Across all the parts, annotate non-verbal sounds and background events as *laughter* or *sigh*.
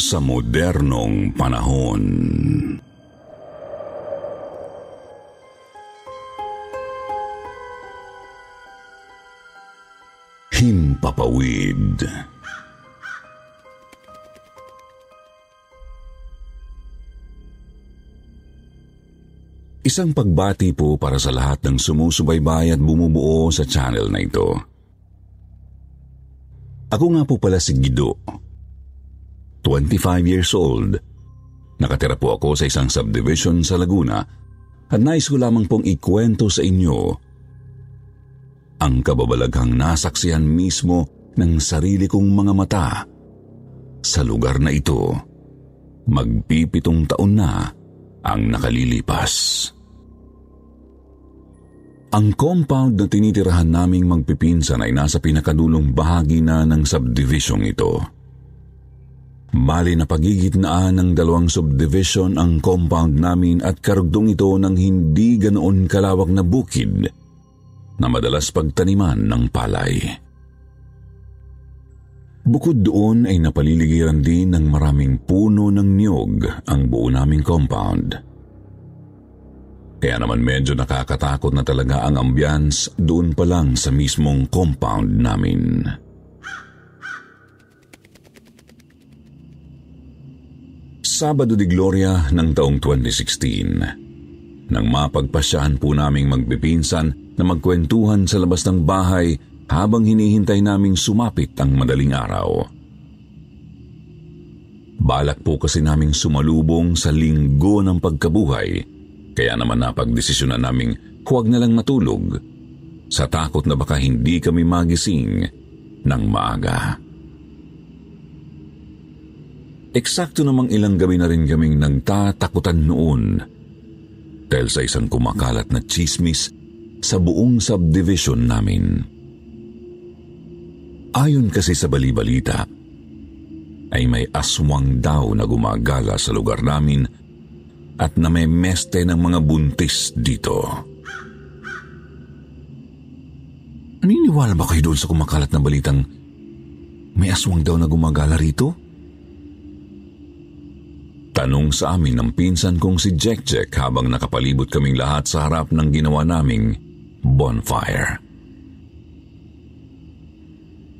sa modernong panahon. Himpapawid Isang pagbati po para sa lahat ng sumusubaybay at bumubuo sa channel na ito. Ako nga po pala si Guido. 25 years old. Nakatira po ako sa isang subdivision sa Laguna at nais ko lamang pong ikwento sa inyo ang kababalaghang nasaksihan mismo ng sarili kong mga mata sa lugar na ito. Magpipitong taon na ang nakalilipas. Ang compound na tinitirahan naming magpipinsan ay nasa pinakadulong bahagi na ng subdivision ito. Mali na pagigitnaan ng dalawang subdivision ang compound namin at karugdong ito ng hindi ganoon kalawak na bukid na madalas pagtaniman ng palay. Bukod doon ay napaliligiran din ng maraming puno ng niyog ang buo naming compound. Kaya naman medyo nakakatakot na talaga ang ambiance doon pa lang sa mismong compound namin. Sabado de Gloria ng taong 2016. Nang mapagpasyahan po naming magpipinsan na magkwentuhan sa labas ng bahay habang hinihintay naming sumapit ang madaling araw. Balak po kasi naming sumalubong sa linggo ng pagkabuhay, kaya naman napagdesisyonan naming huwag na lang matulog sa takot na baka hindi kami magising ng maaga. Eksakto namang ilang gabi na rin kaming nagtatakutan noon. Dahil sa isang kumakalat na chismis sa buong subdivision namin. Ayon kasi sa balibalita, ay may aswang daw na gumagala sa lugar namin at na may meste ng mga buntis dito. Naniniwala ba kayo doon sa kumakalat na balitang may aswang daw na gumagala rito? Tanong sa amin ng pinsan kong si Jack Jack habang nakapalibot kaming lahat sa harap ng ginawa naming bonfire.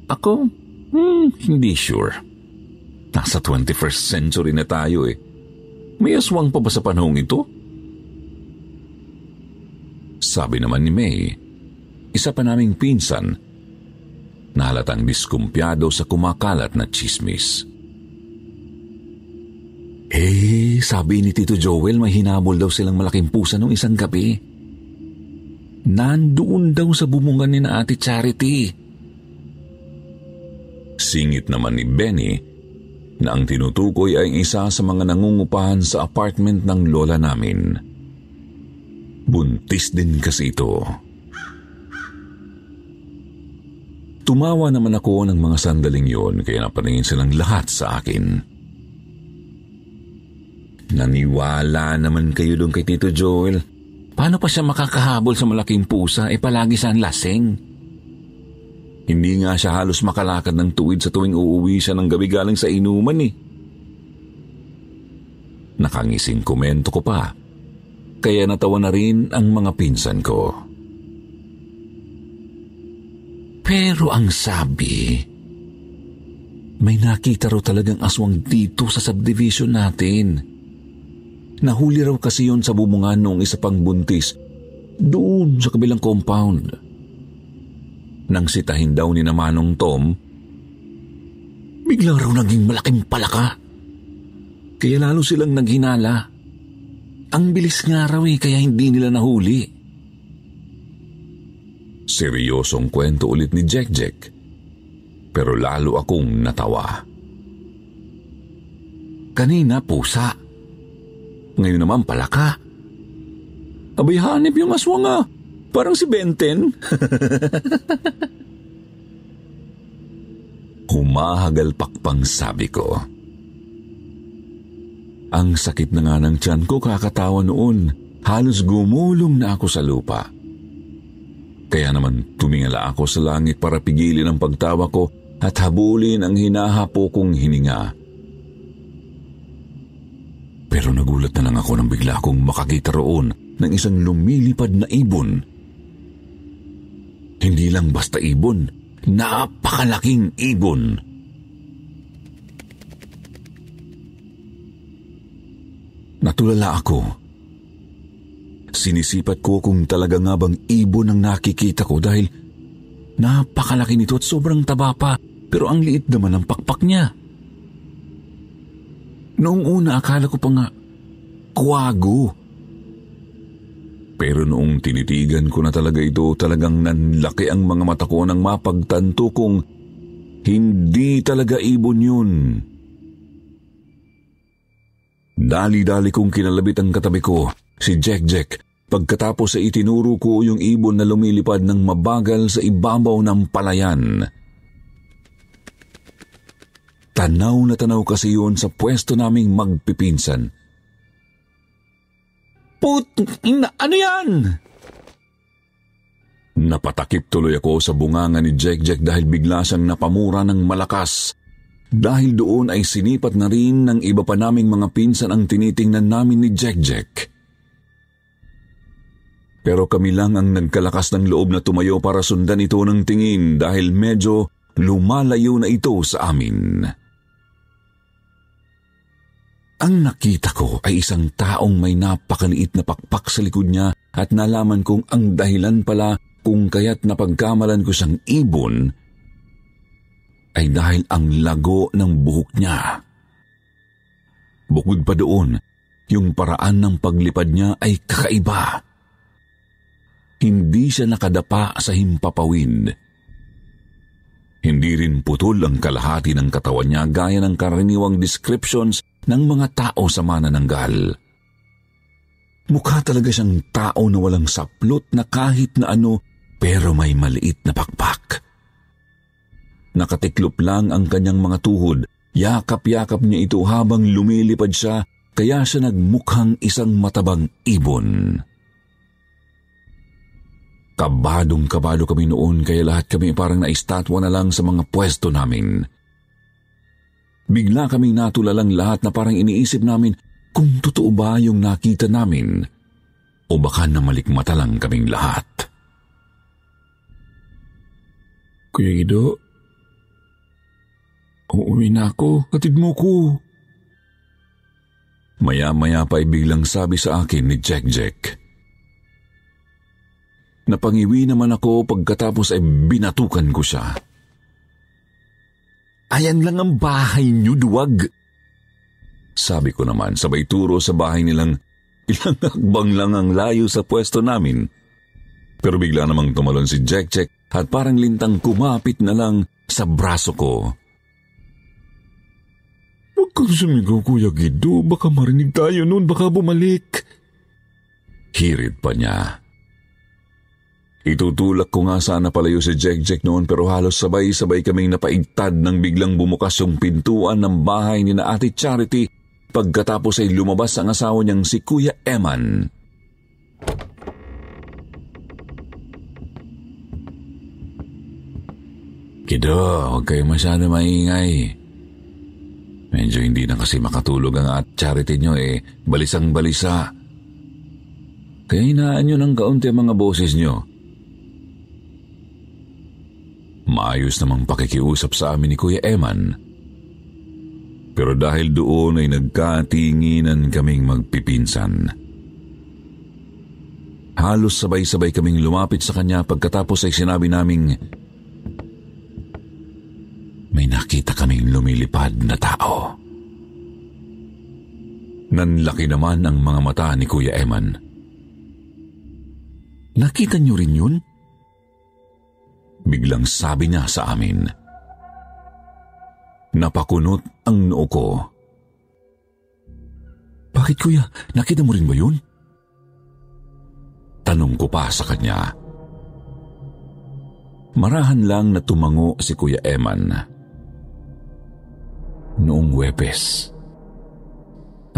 Ako? Hmm, hindi sure. Nasa 21st century na tayo eh. May aswang pa ba sa panahong ito? Sabi naman ni May, isa pa naming pinsan, nahalatang diskumpyado sa kumakalat na chismis. Eh, sabi ni Tito Joel, may hinabol daw silang malaking pusa nung isang gabi. Nandoon daw sa bumungan ni na Ate Charity. Singit naman ni Benny na ang tinutukoy ay isa sa mga nangungupahan sa apartment ng lola namin. Buntis din kasi ito. Tumawa naman ako ng mga sandaling yon kaya napaningin silang lahat sa akin. Naniwala naman kayo doon kay Tito Joel. Paano pa siya makakahabol sa malaking pusa e eh palagi saan lasing? Hindi nga siya halos makalakad ng tuwid sa tuwing uuwi siya ng gabi galing sa inuman eh. Nakangising komento ko pa. Kaya natawa na rin ang mga pinsan ko. Pero ang sabi, may nakita raw talagang aswang dito sa subdivision natin. Nahuli raw kasi yon sa bubungan noong isa pang buntis doon sa kabilang compound. Nang sitahin daw ni Manong Tom, bigla raw naging malaking palaka. Kaya lalo silang naghinala. Ang bilis nga raw eh, kaya hindi nila nahuli. Seryosong kwento ulit ni Jack Jack, pero lalo akong natawa. Kanina pusa. Kanina pusa ngayon naman palaka. Abay hanip yung aswang ah. Parang si Benten. *laughs* Humahagalpak pang sabi ko. Ang sakit na nga ng tiyan ko kakatawa noon. Halos gumulong na ako sa lupa. Kaya naman tumingala ako sa langit para pigilin ang pagtawa ko at habulin ang hinahapo kong hininga. Pero nagulat na lang ako nang bigla akong makakita roon ng isang lumilipad na ibon. Hindi lang basta ibon, napakalaking ibon. Natulala ako. Sinisipat ko kung talaga nga bang ibon ang nakikita ko dahil napakalaki nito at sobrang taba pa pero ang liit naman ang pakpak niya. Noong una akala ko pa nga, kwago. Pero noong tinitigan ko na talaga ito, talagang nanlaki ang mga mata ko nang mapagtanto kong hindi talaga ibon yun. Dali-dali kong kinalabit ang katabi ko, si Jack Jack, pagkatapos ay itinuro ko yung ibon na lumilipad ng mabagal sa ibabaw ng palayan. Tanaw na tanaw kasi yun sa pwesto naming magpipinsan. Put... Na, ano yan? Napatakip tuloy ako sa bunganga ni Jack Jack dahil bigla siyang napamura ng malakas. Dahil doon ay sinipat na rin ng iba pa naming mga pinsan ang tinitingnan namin ni Jack Jack. Pero kami lang ang nagkalakas ng loob na tumayo para sundan ito ng tingin dahil medyo lumalayo na ito sa amin. Ang nakita ko ay isang taong may napakaliit na pakpak sa likod niya at nalaman kong ang dahilan pala kung kaya't napagkamalan ko siyang ibon ay dahil ang lago ng buhok niya. Bukod pa doon, yung paraan ng paglipad niya ay kakaiba. Hindi siya nakadapa sa himpapawid. Hindi rin putol ang kalahati ng katawan niya gaya ng karaniwang descriptions ng mga tao sa manananggal. Mukha talaga siyang tao na walang saplot na kahit na ano pero may maliit na pakpak. Nakatiklop lang ang kanyang mga tuhod. Yakap-yakap niya ito habang lumilipad siya kaya siya nagmukhang isang matabang ibon. Kabadong kabado kami noon kaya lahat kami parang naistatwa na lang sa mga pwesto namin. Bigla kaming natulalang lahat na parang iniisip namin kung totoo ba yung nakita namin o baka namalikmata lang kaming lahat. Kuya Guido, uuwi na ako, katid mo ko. Maya-maya pa ay sabi sa akin ni Jack Jack. Napangiwi naman ako pagkatapos ay binatukan ko siya. Ayan lang ang bahay niyo, duwag. Sabi ko naman, sabay turo sa bahay nilang ilang *laughs* hakbang lang ang layo sa pwesto namin. Pero bigla namang tumalon si Jack Jack at parang lintang kumapit na lang sa braso ko. Huwag kang sumigaw, Kuya Gido. Baka marinig tayo noon, baka bumalik. Hirit pa niya. Itutulak ko nga sana palayo si Jack Jack noon pero halos sabay-sabay kaming napaigtad nang biglang bumukas yung pintuan ng bahay ni na Ate Charity pagkatapos ay lumabas ang asawa niyang si Kuya Eman. Kido, huwag kayo masyado maingay. Medyo hindi na kasi makatulog ang at charity nyo eh, balisang balisa. Kaya hinaan nyo ng kaunti ang mga boses nyo. Maayos namang pakikiusap sa amin ni Kuya Eman. Pero dahil doon ay nagkatinginan kaming magpipinsan. Halos sabay-sabay kaming lumapit sa kanya pagkatapos ay sinabi naming, May nakita kaming lumilipad na tao. Nanlaki naman ang mga mata ni Kuya Eman. Nakita niyo rin yun? biglang sabi niya sa amin. Napakunot ang noo ko. Bakit kuya, nakita mo rin ba yun? Tanong ko pa sa kanya. Marahan lang na tumango si Kuya Eman. Noong Webes,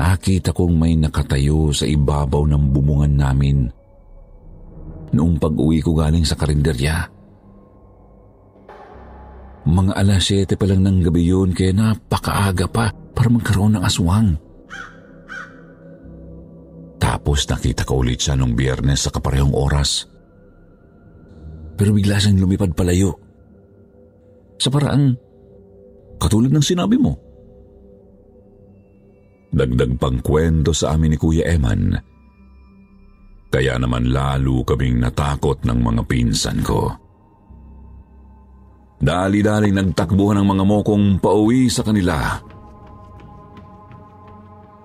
nakita kong may nakatayo sa ibabaw ng bumungan namin noong pag-uwi ko galing sa karinderya. Mga alas 7 pa lang ng gabi yun kaya napakaaga pa para magkaroon ng aswang. Tapos nakita ko ulit siya nung biyernes sa kaparehong oras. Pero bigla siyang lumipad palayo. Sa paraang katulad ng sinabi mo. Dagdag pang kwento sa amin ni Kuya Eman. Kaya naman lalo kaming natakot ng mga pinsan ko. Dali-dali nagtakbo ng mga mokong pauwi sa kanila.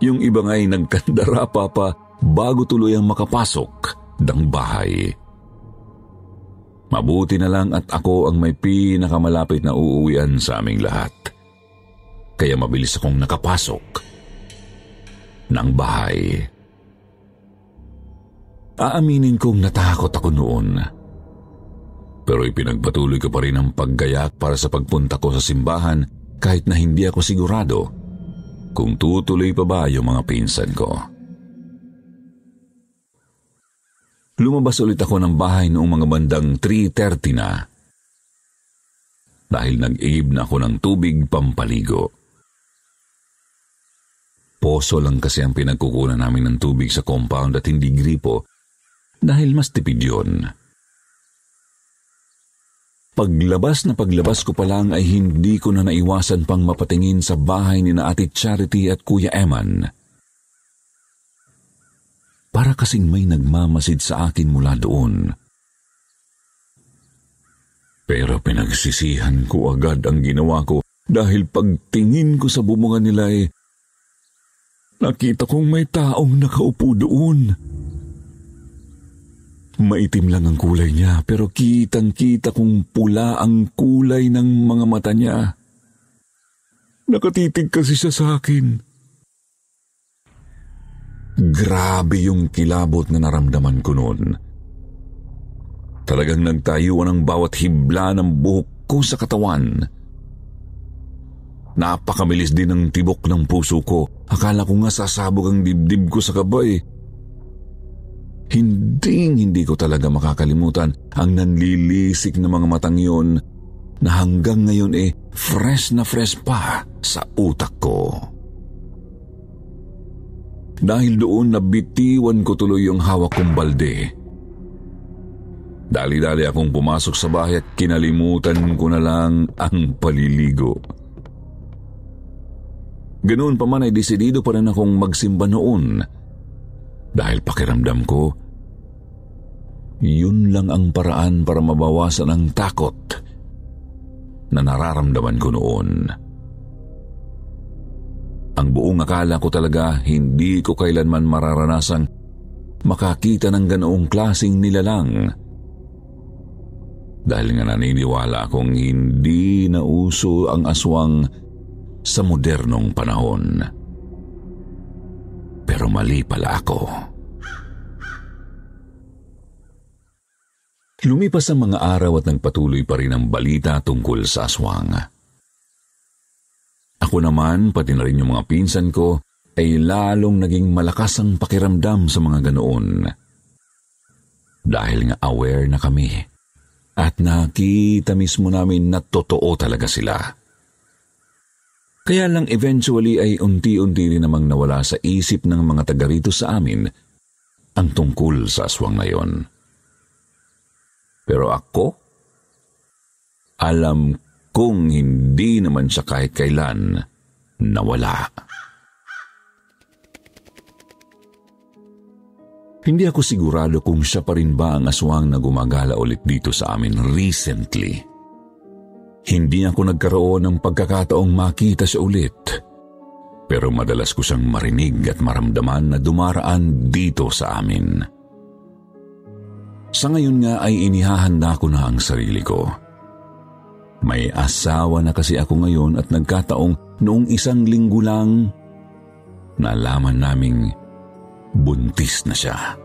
Yung iba nga'y nagkandara *laughs* pa pa bago tuloy ang makapasok ng bahay. Mabuti na lang at ako ang may pinakamalapit na uuwian sa aming lahat. Kaya mabilis akong nakapasok ng bahay. Aaminin kong natakot ako noon. Noon pero ipinagpatuloy ko pa rin ang paggayak para sa pagpunta ko sa simbahan kahit na hindi ako sigurado kung tutuloy pa ba yung mga pinsan ko. Lumabas ulit ako ng bahay noong mga bandang 3.30 na dahil nag-iib na ako ng tubig pampaligo. Poso lang kasi ang pinagkukunan namin ng tubig sa compound at hindi gripo dahil mas tipid yun. Paglabas na paglabas ko pa lang ay hindi ko na naiwasan pang mapatingin sa bahay ni na Ate Charity at Kuya Eman. Para kasing may nagmamasid sa akin mula doon. Pero pinagsisihan ko agad ang ginawa ko dahil pagtingin ko sa bubungan nila ay eh, nakita kong may taong nakaupo doon. Maitim lang ang kulay niya pero kitang-kita kong pula ang kulay ng mga mata niya. Nakatitig kasi siya sa akin. Grabe yung kilabot na naramdaman ko noon. Talagang nagtayuan ang bawat hibla ng buhok ko sa katawan. Napakamilis din ang tibok ng puso ko. Akala ko nga sasabog ang dibdib ko sa kabay hindi hindi ko talaga makakalimutan ang nanlilisik na mga matang yun na hanggang ngayon eh fresh na fresh pa sa utak ko. Dahil doon nabitiwan ko tuloy yung hawak kong balde. Dali-dali akong pumasok sa bahay at kinalimutan ko na lang ang paliligo. Ganoon pa man ay desidido pa rin akong magsimba noon dahil pakiramdam ko, yun lang ang paraan para mabawasan ang takot na nararamdaman ko noon. Ang buong akala ko talaga hindi ko kailanman mararanasang makakita ng ganoong klasing nilalang. Dahil nga naniniwala akong hindi na uso ang aswang sa modernong panahon. Pero mali pala ako. Lumipas ang mga araw at nagpatuloy pa rin ang balita tungkol sa aswang. Ako naman, pati na rin yung mga pinsan ko, ay lalong naging malakas ang pakiramdam sa mga ganoon. Dahil nga aware na kami at nakita mismo namin na totoo talaga sila. Kaya lang eventually ay unti-unti rin namang nawala sa isip ng mga taga rito sa amin ang tungkol sa aswang na yon. Pero ako, alam kong hindi naman siya kahit kailan nawala. Hindi ako sigurado kung siya pa rin ba ang aswang na gumagala ulit dito sa amin recently. Hindi ako nagkaroon ng pagkakataong makita siya ulit. Pero madalas ko siyang marinig at maramdaman na dumaraan dito sa amin. Sa ngayon nga ay inihahanda ko na ang sarili ko. May asawa na kasi ako ngayon at nagkataong noong isang linggo lang nalaman naming buntis na siya.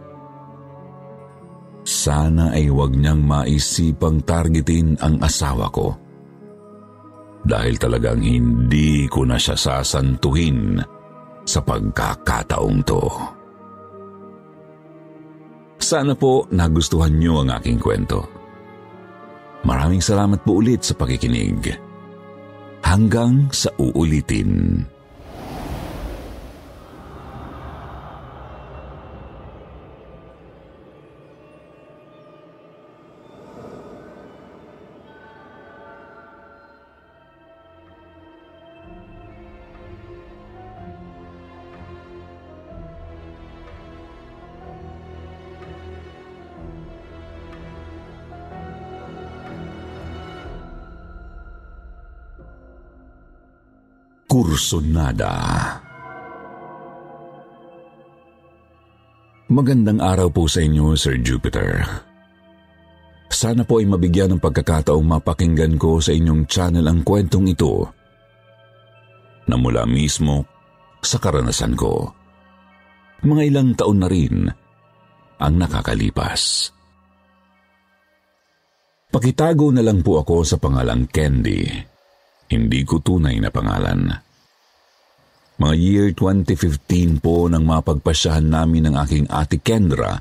Sana ay wag niyang maisipang targetin ang asawa ko dahil talagang hindi ko na siya sasantuhin sa pagkakataong to. Sana po nagustuhan niyo ang aking kwento. Maraming salamat po ulit sa pakikinig. Hanggang sa uulitin. Sonada. Magandang araw po sa inyo, Sir Jupiter. Sana po ay mabigyan ng pagkakataong mapakinggan ko sa inyong channel ang kwentong ito na mula mismo sa karanasan ko. Mga ilang taon na rin ang nakakalipas. Pakitago na lang po ako sa pangalang Candy. Hindi ko tunay na pangalan. Mga year 2015 po nang mapagpasyahan namin ng aking ate Kendra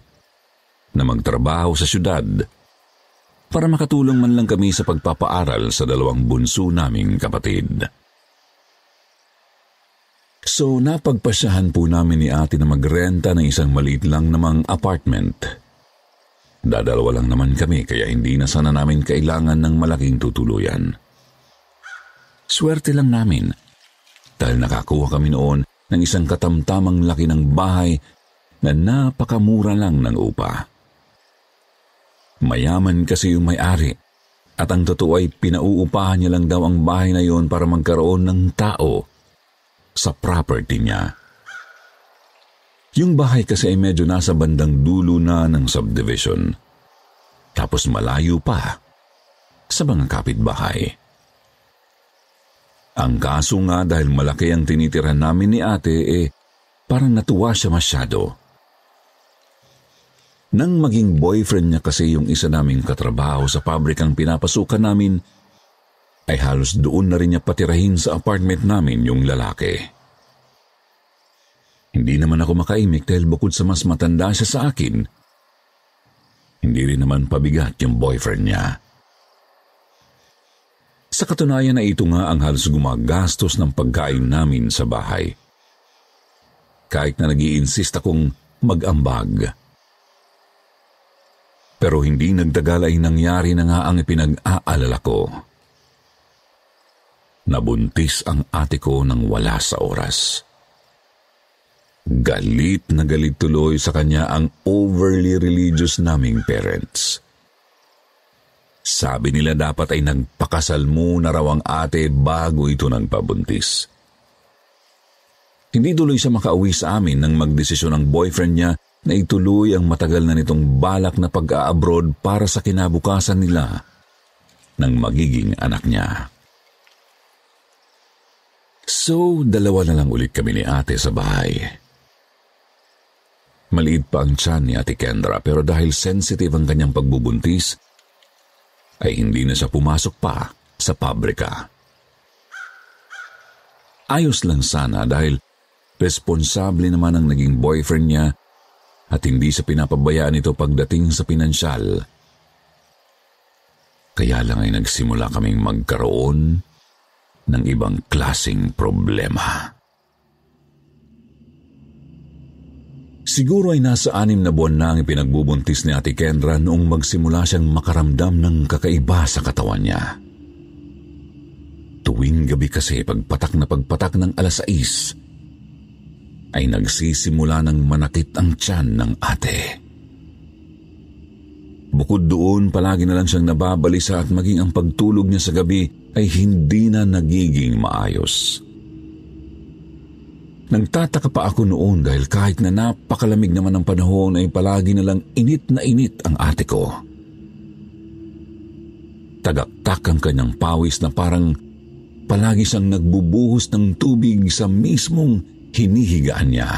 na magtrabaho sa syudad para makatulong man lang kami sa pagpapaaral sa dalawang bunso naming kapatid. So napagpasyahan po namin ni ate na magrenta ng isang maliit lang namang apartment. Dadalawa lang naman kami kaya hindi na sana namin kailangan ng malaking tutuluyan. Swerte lang namin dahil nakakuha kami noon ng isang katamtamang laki ng bahay na napakamura lang ng upa. Mayaman kasi yung may-ari at ang totoo ay pinauupahan niya lang daw ang bahay na yon para magkaroon ng tao sa property niya. Yung bahay kasi ay medyo nasa bandang dulo na ng subdivision. Tapos malayo pa sa mga kapitbahay. Ang kaso nga dahil malaki ang tinitira namin ni ate eh parang natuwa siya masyado. Nang maging boyfriend niya kasi yung isa naming katrabaho sa pabrikang pinapasukan namin, ay halos doon na rin niya patirahin sa apartment namin yung lalaki. Hindi naman ako makaimik dahil bukod sa mas matanda siya sa akin, hindi rin naman pabigat yung boyfriend niya. Sa katunayan na ito nga ang halos gumagastos ng pagkain namin sa bahay. Kahit na nag insist akong mag-ambag. Pero hindi nagtagal ay nangyari na nga ang ipinag aalala ko. Nabuntis ang ate ko nang wala sa oras. Galit na galit tuloy sa kanya ang overly religious naming parents. Sabi nila dapat ay nagpakasal muna raw ang ate bago ito nang pabuntis. Hindi tuloy sa makauwi sa amin nang magdesisyon ang boyfriend niya na ituloy ang matagal na nitong balak na pag-aabroad para sa kinabukasan nila ng magiging anak niya. So, dalawa na lang ulit kami ni ate sa bahay. Maliit pa ang tiyan ni ate Kendra pero dahil sensitive ang kanyang pagbubuntis, ay hindi na siya pumasok pa sa pabrika. Ayos lang sana dahil responsable naman ang naging boyfriend niya at hindi sa pinapabayaan ito pagdating sa pinansyal. Kaya lang ay nagsimula kaming magkaroon ng ibang klasing problema. Siguro ay nasa anim na buwan na ang ipinagbubuntis ni Ate Kendra noong magsimula siyang makaramdam ng kakaiba sa katawan niya. Tuwing gabi kasi pagpatak na pagpatak ng alas 6, ay nagsisimula ng manakit ang tiyan ng ate. Bukod doon, palagi na lang siyang nababalisa at maging ang pagtulog niya sa gabi ay hindi na nagiging maayos. Maayos. Nagtataka pa ako noon dahil kahit na napakalamig naman ang panahon ay palagi na lang init na init ang ate ko. Tagaktak ang kanyang pawis na parang palagi siyang nagbubuhos ng tubig sa mismong hinihigaan niya.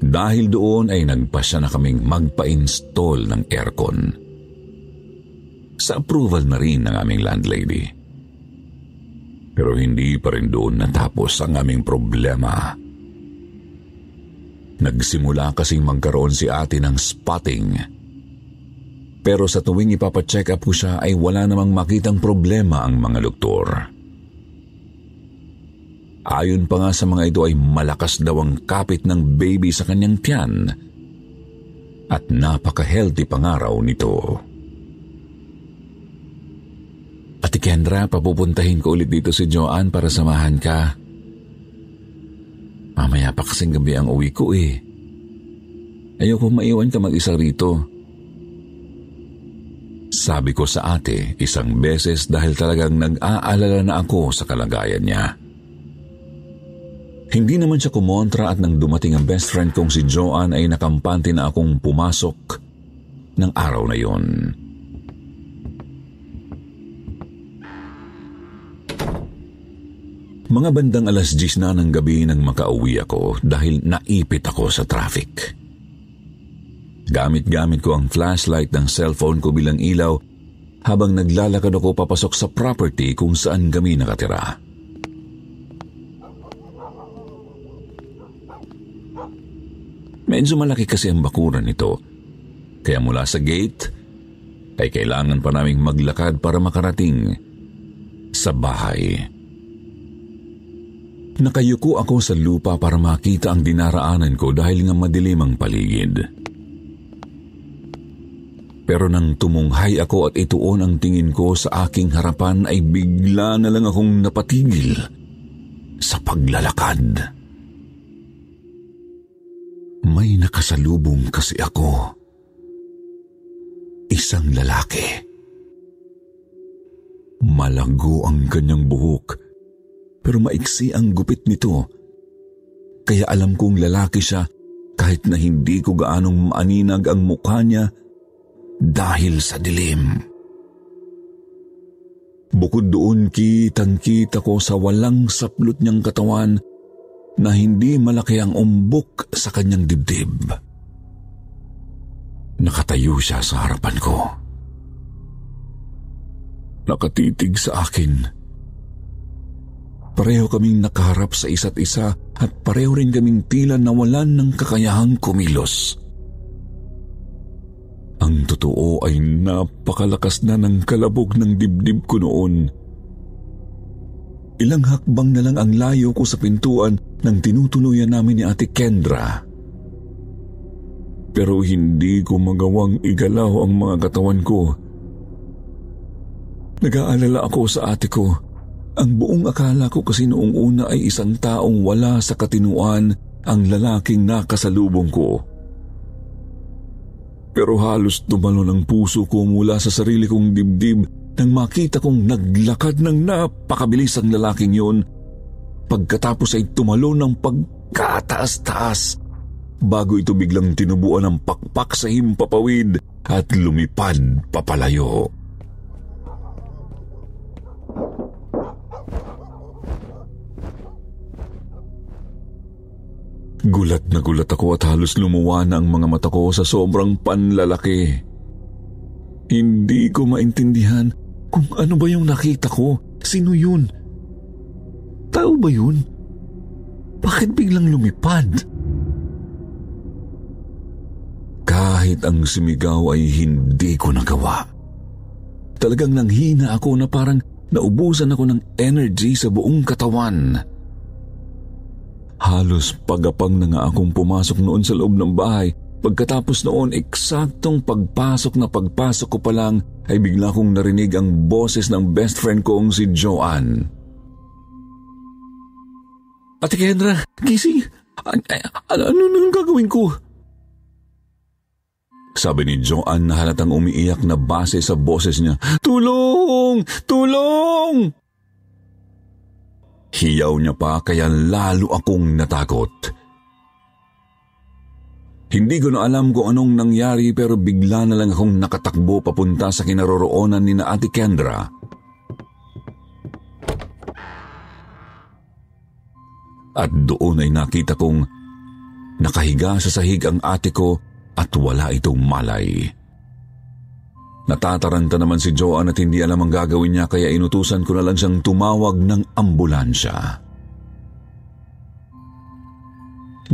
Dahil doon ay nagpasya na kaming magpa-install ng aircon. Sa approval na rin ng aming landlady. Pero hindi pa rin doon natapos ang aming problema. Nagsimula kasing magkaroon si ate ng spotting. Pero sa tuwing ipapacheck up ko siya ay wala namang makitang problema ang mga doktor. Ayon pa nga sa mga ito ay malakas daw ang kapit ng baby sa kanyang tiyan at napaka-healthy pangaraw nga nito. Ate Kendra, papupuntahin ko ulit dito si Joanne para samahan ka. Mamaya pa kasing gabi ang uwi ko eh. Ayoko maiwan ka mag-isa rito. Sabi ko sa ate isang beses dahil talagang nag-aalala na ako sa kalagayan niya. Hindi naman siya kumontra at nang dumating ang best friend kong si Joanne ay nakampante na akong pumasok ng araw na yon. Mga bandang alas 10 na ng gabi nang makauwi ako dahil naipit ako sa traffic. Gamit-gamit ko ang flashlight ng cellphone ko bilang ilaw habang naglalakad ako papasok sa property kung saan kami nakatira. Medyo malaki kasi ang bakuran nito. Kaya mula sa gate, ay kailangan pa naming maglakad para makarating sa bahay. Nakayuko ako sa lupa para makita ang dinaraanan ko dahil nga madilim ang paligid. Pero nang tumunghay ako at ituon ang tingin ko sa aking harapan ay bigla na lang akong napatigil sa paglalakad. May nakasalubong kasi ako. Isang lalaki. Malago ang kanyang buhok pero maiksi ang gupit nito. Kaya alam kong lalaki siya kahit na hindi ko gaanong maaninag ang mukha niya dahil sa dilim. Bukod doon kitang-kita ko sa walang saplot niyang katawan na hindi malaki ang umbok sa kanyang dibdib. Nakatayo siya sa harapan ko. Nakatitig sa akin. Nakatitig sa akin Pareho kaming nakaharap sa isa't isa at pareho rin kaming tila nawalan ng kakayahang kumilos. Ang totoo ay napakalakas na ng kalabog ng dibdib ko noon. Ilang hakbang na lang ang layo ko sa pintuan ng tinutuluyan namin ni Ate Kendra. Pero hindi ko magawang igalaw ang mga katawan ko. Nag-aalala ako sa ate ko ang buong akala ko kasi noong una ay isang taong wala sa katinuan ang lalaking nakasalubong ko. Pero halos tumalon ang puso ko mula sa sarili kong dibdib nang makita kong naglakad ng napakabilis ang lalaking yun. Pagkatapos ay tumalon ng pagkataas-taas bago ito biglang tinubuan ng pakpak sa himpapawid at lumipad papalayo. Gulat na gulat ako at halos lumuwa na ang mga mata ko sa sobrang panlalaki. Hindi ko maintindihan kung ano ba yung nakita ko. Sino yun? Tao ba yun? Bakit biglang lumipad? Kahit ang sumigaw ay hindi ko nagawa. Talagang nanghina ako na parang naubusan ako ng energy sa buong katawan. Katawan Halos pagapang na nga akong pumasok noon sa loob ng bahay. Pagkatapos noon, eksaktong pagpasok na pagpasok ko pa lang ay bigla kong narinig ang boses ng best friend kong si Joanne. Ate Kendra, gising! An- ano, ano, ano gagawin ko? Sabi ni Joanne na halatang umiiyak na base sa boses niya, Tulong! Tulong! Hiyaw niya pa kaya lalo akong natakot. Hindi ko na alam kung anong nangyari pero bigla na lang akong nakatakbo papunta sa kinaroroonan ni na Ate Kendra. At doon ay nakita kong nakahiga sa sahig ang ate ko at wala itong malay. Malay. Natataranta naman si Joan at hindi alam ang gagawin niya kaya inutusan ko na lang siyang tumawag ng ambulansya.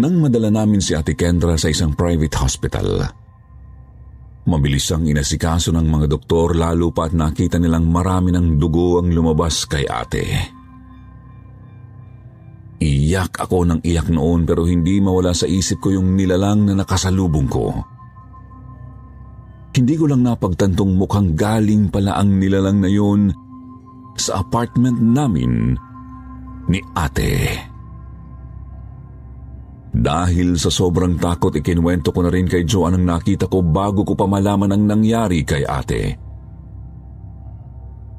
Nang madala namin si Ate Kendra sa isang private hospital. Mabilis ang inasikaso ng mga doktor lalo pa at nakita nilang marami ng dugo ang lumabas kay ate. Iyak ako ng iyak noon pero hindi mawala sa isip ko yung nilalang na nakasalubong ko. Hindi ko lang napagtantong mukhang galing pala ang nilalang na yun sa apartment namin ni ate. Dahil sa sobrang takot, ikinwento ko na rin kay Joan ang nakita ko bago ko pa malaman ang nangyari kay ate.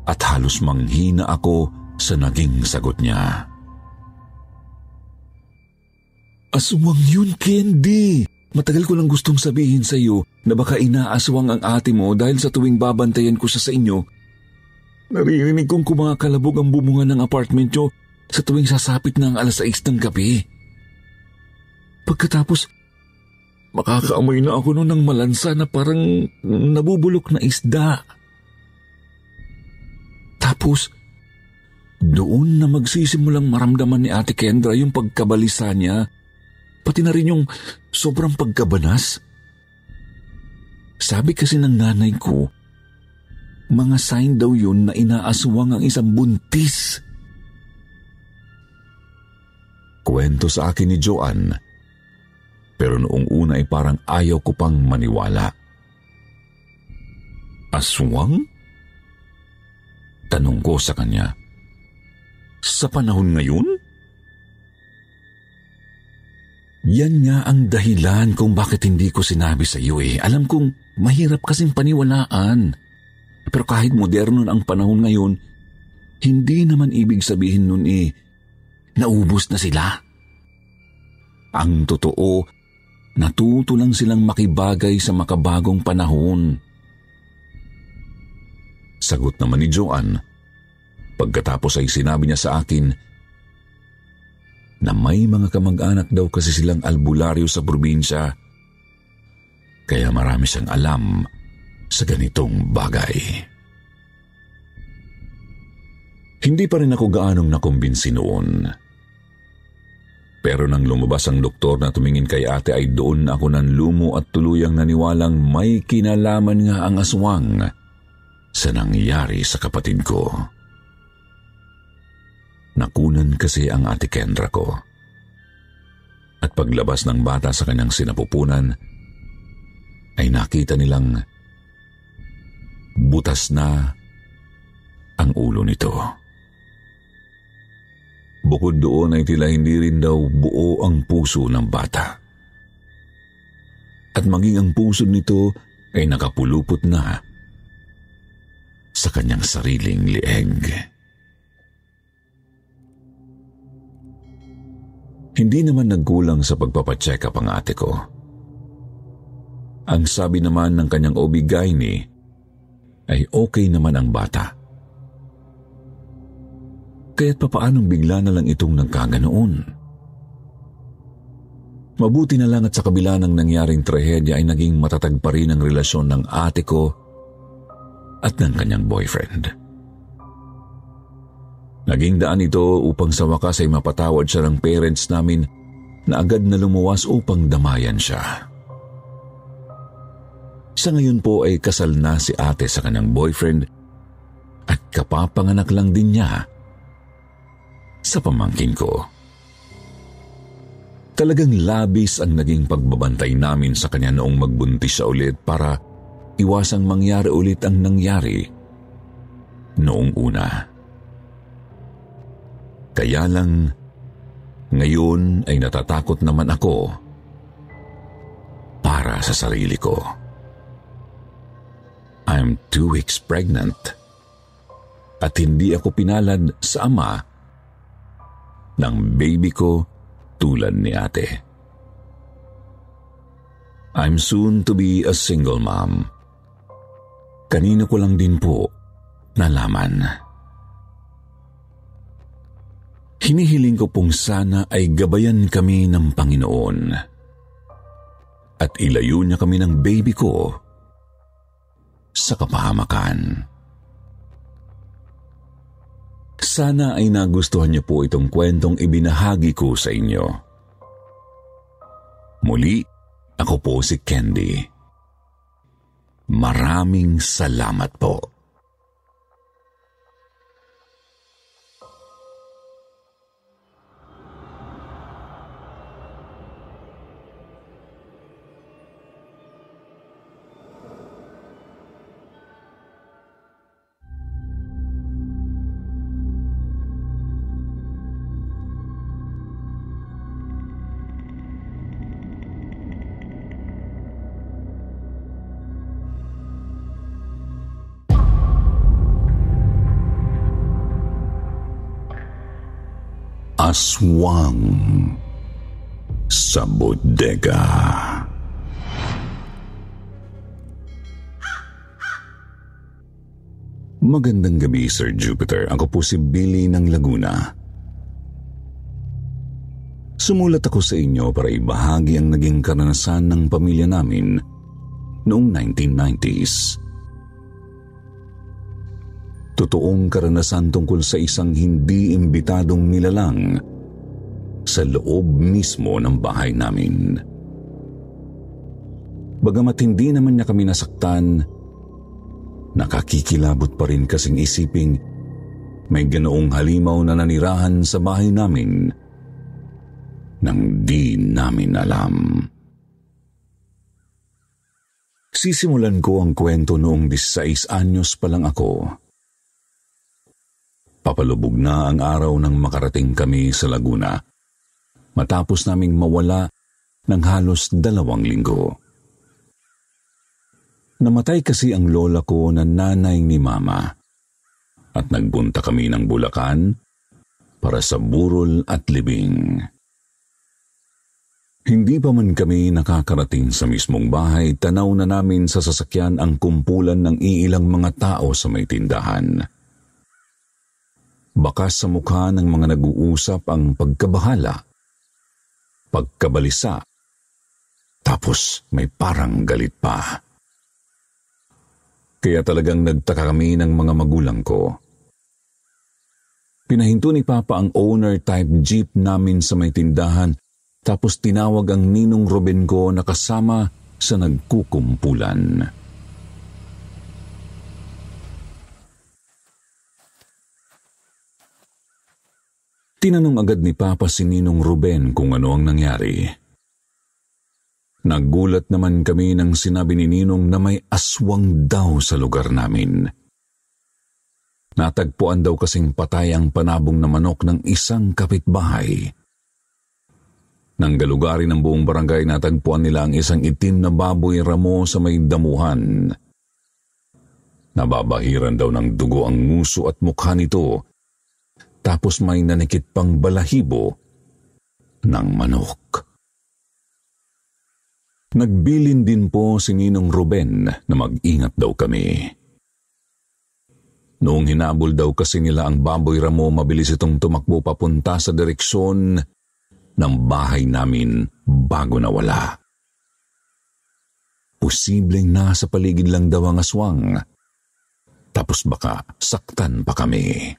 At halos manghina ako sa naging sagot niya. Aswang yun, Candy! Matagal ko lang gustong sabihin sa iyo na baka inaaswang ang ate mo dahil sa tuwing babantayan ko siya sa inyo. Naririnig kong kumakalabog ang bumunga ng apartment nyo sa tuwing sasapit na ang alas 6 ng gabi. Pagkatapos, makakaamoy na ako noon ng malansa na parang nabubulok na isda. Tapos, doon na magsisimulang maramdaman ni Ate Kendra yung pagkabalisa niya, pati na rin yung Sobrang pagkabanas. Sabi kasi ng nanay ko, mga sign daw yun na inaaswang ang isang buntis. Kwento sa akin ni Joanne, pero noong una ay parang ayaw ko pang maniwala. Aswang? Tanong ko sa kanya. Sa panahon ngayon? Yan nga ang dahilan kung bakit hindi ko sinabi sa iyo eh. Alam kong mahirap kasing paniwalaan. Pero kahit moderno na ang panahon ngayon, hindi naman ibig sabihin nun eh, naubos na sila. Ang totoo, natuto lang silang makibagay sa makabagong panahon. Sagot naman ni Joan. Pagkatapos ay sinabi niya sa akin na may mga kamag-anak daw kasi silang albularyo sa probinsya kaya marami siyang alam sa ganitong bagay. Hindi pa rin ako gaanong nakumbinsi noon. Pero nang lumabas ang doktor na tumingin kay ate ay doon ako ng lumo at tuluyang naniwalang may kinalaman nga ang aswang sa nangyari sa kapatid ko. Nakunan kasi ang ate Kendra ko. At paglabas ng bata sa kanyang sinapupunan, ay nakita nilang butas na ang ulo nito. Bukod doon ay tila hindi rin daw buo ang puso ng bata. At maging ang puso nito ay nakapulupot na sa kanyang sariling lieg. Hindi naman nagkulang sa pagpapacheck up ang ate ko. Ang sabi naman ng kanyang OB ni ay okay naman ang bata. Kaya't papaanong bigla na lang itong nagkaganoon? Mabuti na lang at sa kabila ng nangyaring trahedya ay naging matatag pa rin ang relasyon ng ate ko at ng kanyang boyfriend. Naging daan ito upang sa wakas ay mapatawad siya ng parents namin na agad na lumuwas upang damayan siya. Sa ngayon po ay kasal na si ate sa kanyang boyfriend at kapapanganak lang din niya sa pamangkin ko. Talagang labis ang naging pagbabantay namin sa kanya noong magbuntis siya ulit para iwasang mangyari ulit ang nangyari noong una. Kaya lang, ngayon ay natatakot naman ako para sa sarili ko. I'm two weeks pregnant at hindi ako pinalad sa ama ng baby ko tulad ni ate. I'm soon to be a single mom. Kanina ko lang din po nalaman. Nalaman Hinihiling ko pong sana ay gabayan kami ng Panginoon. At ilayo niya kami ng baby ko sa kapahamakan. Sana ay nagustuhan niyo po itong kwentong ibinahagi ko sa inyo. Muli, ako po si Candy. Maraming salamat po. aswang sa bodega. Magandang gabi, Sir Jupiter. Ako po si Billy ng Laguna. Sumulat ako sa inyo para ibahagi ang naging karanasan ng pamilya namin noong 1990s totoong karanasan tungkol sa isang hindi imbitadong nilalang sa loob mismo ng bahay namin. Bagamat hindi naman niya kami nasaktan, nakakikilabot pa rin kasing isiping may ganoong halimaw na nanirahan sa bahay namin nang di namin alam. Sisimulan ko ang kwento noong 16 anyos pa lang ako. Papalubog na ang araw nang makarating kami sa Laguna. Matapos naming mawala ng halos dalawang linggo. Namatay kasi ang lola ko na nanay ni mama at nagbunta kami ng Bulacan para sa burol at libing. Hindi pa man kami nakakarating sa mismong bahay, tanaw na namin sa sasakyan ang kumpulan ng iilang mga tao sa may tindahan baka sa mukha ng mga nag-uusap ang pagkabahala, pagkabalisa, tapos may parang galit pa. Kaya talagang nagtaka kami ng mga magulang ko. Pinahinto ni Papa ang owner-type jeep namin sa may tindahan tapos tinawag ang Ninong Ruben ko na kasama sa nagkukumpulan. Tinanong agad ni Papa si Ninong Ruben kung ano ang nangyari. Nagulat naman kami nang sinabi ni Ninong na may aswang daw sa lugar namin. Natagpuan daw kasing patay ang panabong na manok ng isang kapitbahay. Nang galugarin ng buong barangay, natagpuan nila ang isang itim na baboy ramo sa may damuhan. Nababahiran daw ng dugo ang nguso at mukha nito tapos may nanikit pang balahibo ng manok. Nagbilin din po si Ninong Ruben na mag-ingat daw kami. Noong hinabol daw kasi nila ang baboy ramo, mabilis itong tumakbo papunta sa direksyon ng bahay namin bago nawala. Posibleng nasa paligid lang daw ang aswang. Tapos baka saktan pa kami.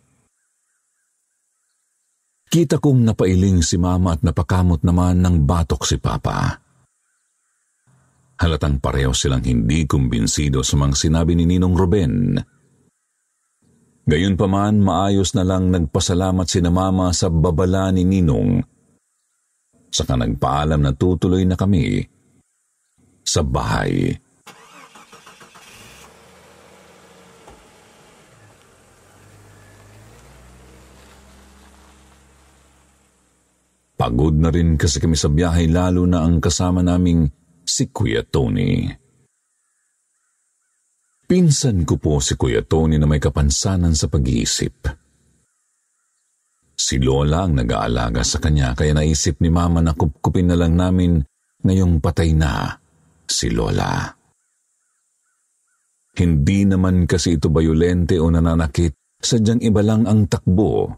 Kita kong napailing si mama at napakamot naman ng batok si papa. Halatang pareho silang hindi kumbinsido sa mga sinabi ni Ninong Ruben. Gayunpaman, maayos na lang nagpasalamat si na mama sa babala ni Ninong. Saka nagpaalam na tutuloy na kami sa bahay. Pagod na rin kasi kami sa biyahe lalo na ang kasama naming si Kuya Tony. Pinsan ko po si Kuya Tony na may kapansanan sa pag-iisip. Si Lola ang nag-aalaga sa kanya kaya naisip ni Mama na kupkupin na lang namin ngayong patay na si Lola. Hindi naman kasi ito bayolente o nananakit, sadyang iba lang ang takbo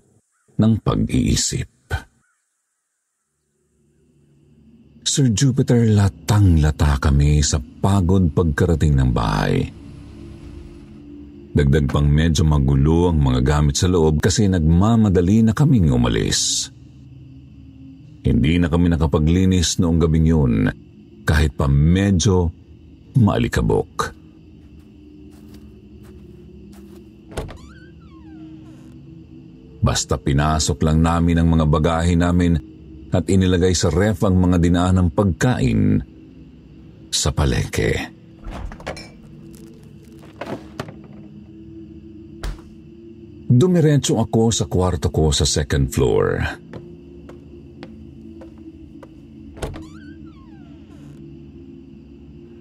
ng pag-iisip. Sir Jupiter latang-lata kami sa pagod pagkarating ng bahay. Dagdag pang medyo magulo ang mga gamit sa loob kasi nagmamadali na kaming umalis. Hindi na kami nakapaglinis noong gabing yun kahit pa medyo maalikabok. Basta pinasok lang namin ang mga bagahe namin at inilagay sa ref ang mga ng pagkain sa palengke. Dumiretso ako sa kwarto ko sa second floor.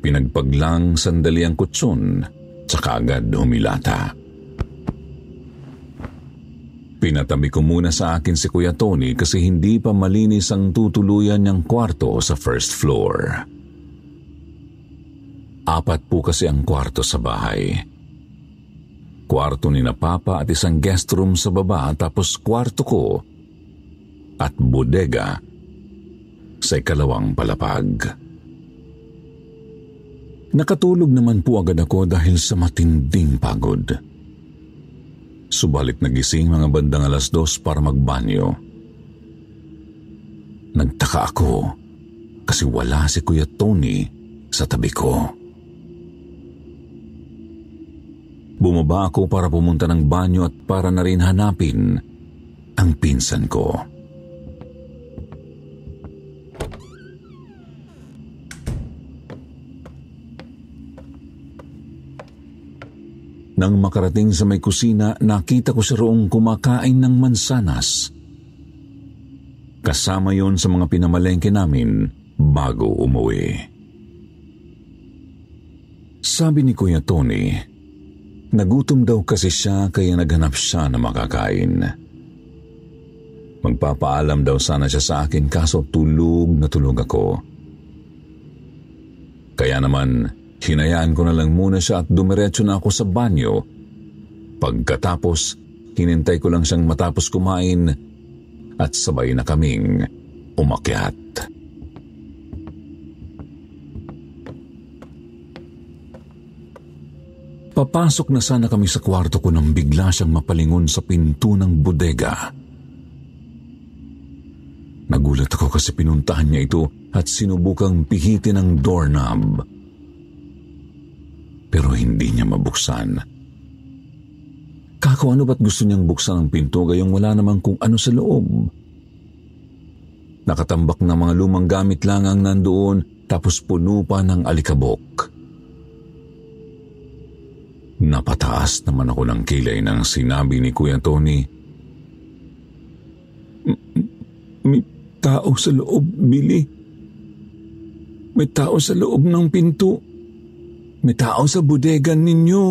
Pinagpaglang sandali ang kutsun, tsaka agad humilata. Pinatabi ko muna sa akin si Kuya Tony kasi hindi pa malinis ang tutuluyan niyang kwarto sa first floor. Apat po kasi ang kwarto sa bahay. Kwarto ni na Papa at isang guest room sa baba tapos kwarto ko at bodega sa ikalawang palapag. Nakatulog naman po agad ako dahil sa matinding pagod. Pagod. Subalit nagising mga bandang alas dos para magbanyo. Nagtaka ako kasi wala si Kuya Tony sa tabi ko. Bumaba ako para pumunta ng banyo at para na rin hanapin ang pinsan ko. Nang makarating sa may kusina, nakita ko si Roong kumakain ng mansanas. Kasama yon sa mga pinamalengke namin bago umuwi. Sabi ni Kuya Tony, nagutom daw kasi siya kaya naghanap siya na makakain. Magpapaalam daw sana siya sa akin kaso tulog na tulog ako. Kaya naman, Hinayaan ko na lang muna siya at dumiretso na ako sa banyo. Pagkatapos, hinintay ko lang siyang matapos kumain at sabay na kaming umakyat. Papasok na sana kami sa kwarto ko nang bigla siyang mapalingon sa pinto ng bodega. Nagulat ako kasi pinuntahan niya ito at sinubukang pihitin ang doorknob pero hindi niya mabuksan. Kako ano ba't gusto niyang buksan ang pinto gayong wala namang kung ano sa loob? Nakatambak na mga lumang gamit lang ang nandoon tapos puno pa ng alikabok. Napataas naman ako ng kilay nang sinabi ni Kuya Tony. May tao sa loob, Billy. May tao sa loob ng pinto. May tao sa bodega ninyo.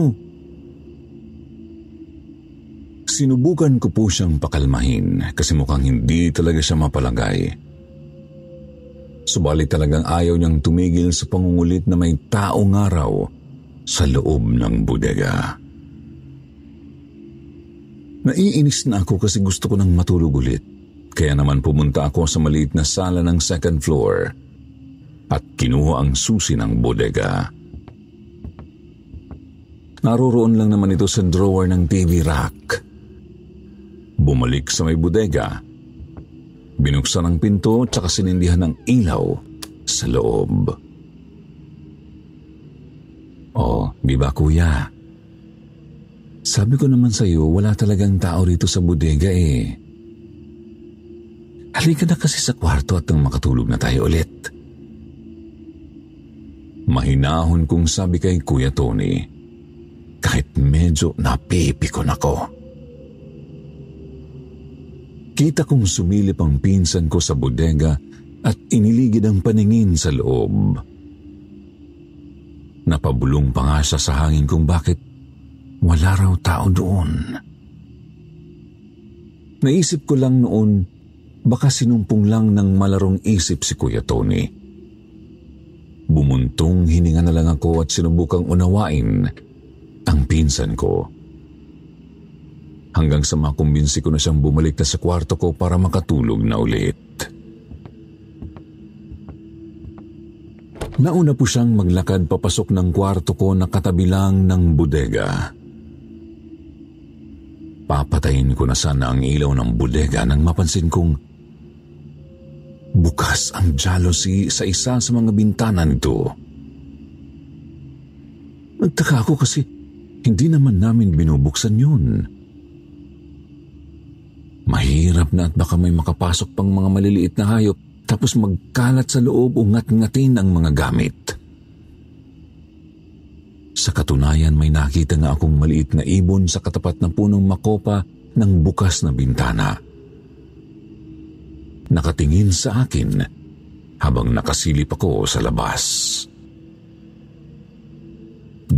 Sinubukan ko po siyang pakalmahin kasi mukhang hindi talaga siya mapalagay. Subalit talagang ayaw niyang tumigil sa pangungulit na may tao nga raw sa loob ng bodega. Naiinis na ako kasi gusto ko nang matulog ulit. Kaya naman pumunta ako sa maliit na sala ng second floor at kinuha ang susi ng bodega. Bodega. Naroroon lang naman ito sa drawer ng TV rack. Bumalik sa may bodega. Binuksan ang pinto tsaka sinindihan ng ilaw sa loob. Oh, di ba kuya? Sabi ko naman sa iyo, wala talagang tao rito sa bodega eh. Halika na kasi sa kwarto at nang makatulog na tayo ulit. Mahinahon kong sabi kay Kuya Tony kahit medyo napipikon ako. Kita kong sumilip ang pinsan ko sa bodega at iniligid ang paningin sa loob. Napabulong pa nga siya sa hangin kung bakit wala raw tao doon. Naisip ko lang noon, baka sinumpong lang ng malarong isip si Kuya Tony. Bumuntong hininga na lang ako at sinubukang unawain ang pinsan ko. Hanggang sa makumbinsi ko na siyang bumalik na sa kwarto ko para makatulog na ulit. Nauna po siyang maglakad papasok ng kwarto ko na katabi ng bodega. Papatayin ko na sana ang ilaw ng bodega nang mapansin kong bukas ang jealousy sa isa sa mga bintana nito. Nagtaka ako kasi hindi naman namin binubuksan yun. Mahirap na at baka may makapasok pang mga maliliit na hayop tapos magkalat sa loob o ngat-ngatin ang mga gamit. Sa katunayan may nakita nga akong maliit na ibon sa katapat ng punong makopa ng bukas na bintana. Nakatingin sa akin habang nakasilip ako sa labas.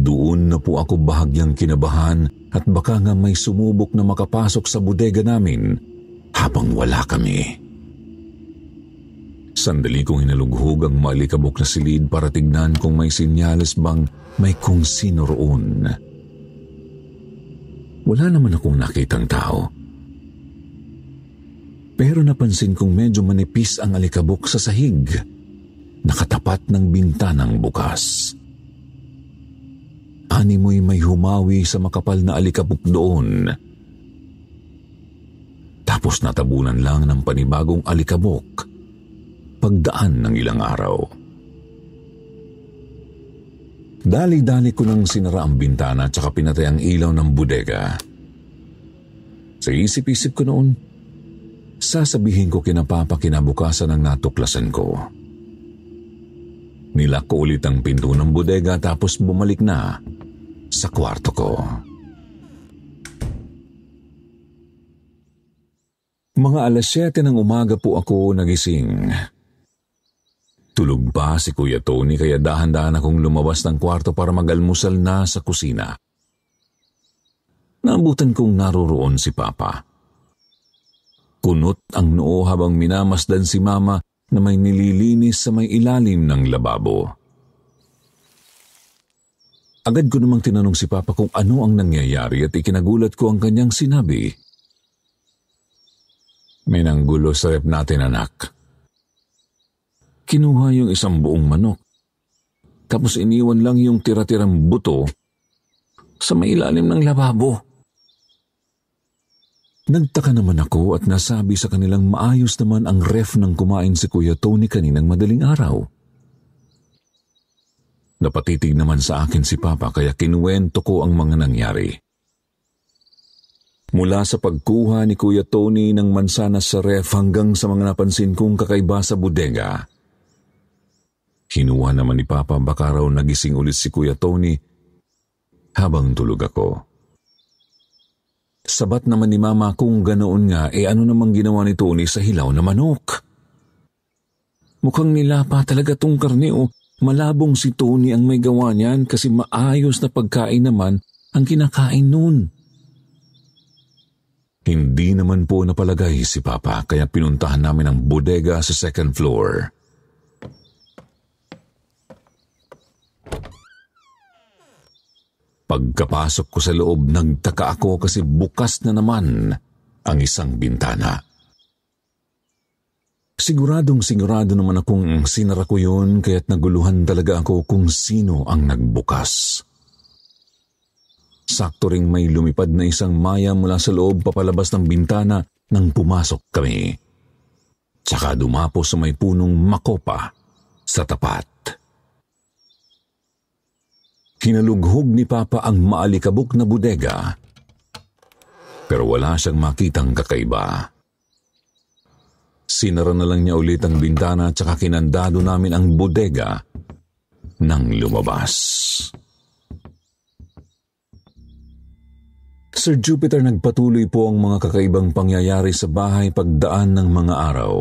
Doon na po ako bahagyang kinabahan at baka nga may sumubok na makapasok sa bodega namin habang wala kami. Sandali kong hinalughug ang malikabok na silid para tignan kung may sinyalis bang may kung sino roon. Wala naman akong nakitang tao. Pero napansin kong medyo manipis ang alikabok sa sahig, nakatapat ng bintanang bukas. Bukas animoy may humawi sa makapal na alikabok doon. Tapos natabunan lang ng panibagong alikabok pagdaan ng ilang araw. Dali-dali ko nang sinara ang bintana at saka pinatay ang ilaw ng bodega. Sa isip-isip ko noon, sasabihin ko kinapapakinabukasan Papa ang natuklasan ko. Nilak ko ulit ang pinto ng bodega tapos bumalik na sa kwarto ko. Mga alas 7 ng umaga po ako nagising. Tulog pa si Kuya Tony kaya dahan-dahan akong lumabas ng kwarto para magalmusal na sa kusina. Naabutan kong naroroon si Papa. Kunot ang noo habang minamasdan si Mama na may nililinis sa may ilalim ng lababo. Agad ko namang tinanong si Papa kung ano ang nangyayari at ikinagulat ko ang kanyang sinabi. May nanggulo sa rep natin anak. Kinuha yung isang buong manok. Tapos iniwan lang yung tira-tirang buto sa may ilalim ng lababo. Nagtaka naman ako at nasabi sa kanilang maayos naman ang ref ng kumain si Kuya Tony kaninang madaling araw. Napatitig naman sa akin si Papa kaya kinuwento ko ang mga nangyari. Mula sa pagkuha ni Kuya Tony ng mansanas sa ref hanggang sa mga napansin kong kakaiba sa bodega. Kinuha naman ni Papa baka raw nagising ulit si Kuya Tony habang tulog ako. Sabat naman ni Mama kung ganoon nga e eh ano namang ginawa ni Tony sa hilaw na manok. Mukhang nilapa talaga tong karne oh Malabong si Tony ang may gawa niyan kasi maayos na pagkain naman ang kinakain noon. Hindi naman po napalagay si Papa kaya pinuntahan namin ang bodega sa second floor. Pagkapasok ko sa loob, nagtaka ako kasi bukas na naman ang isang bintana. Siguradong sigurado naman akong sinara ko yun kaya't naguluhan talaga ako kung sino ang nagbukas. Sakto ring may lumipad na isang maya mula sa loob papalabas ng bintana nang pumasok kami. Tsaka dumapo sa may punong makopa sa tapat. Kinalughog ni Papa ang maalikabok na bodega pero wala siyang makitang kakaiba. Kakaiba. Sinara na lang niya ulit ang bintana at saka kinandado namin ang bodega nang lumabas. Sir Jupiter nagpatuloy po ang mga kakaibang pangyayari sa bahay pagdaan ng mga araw.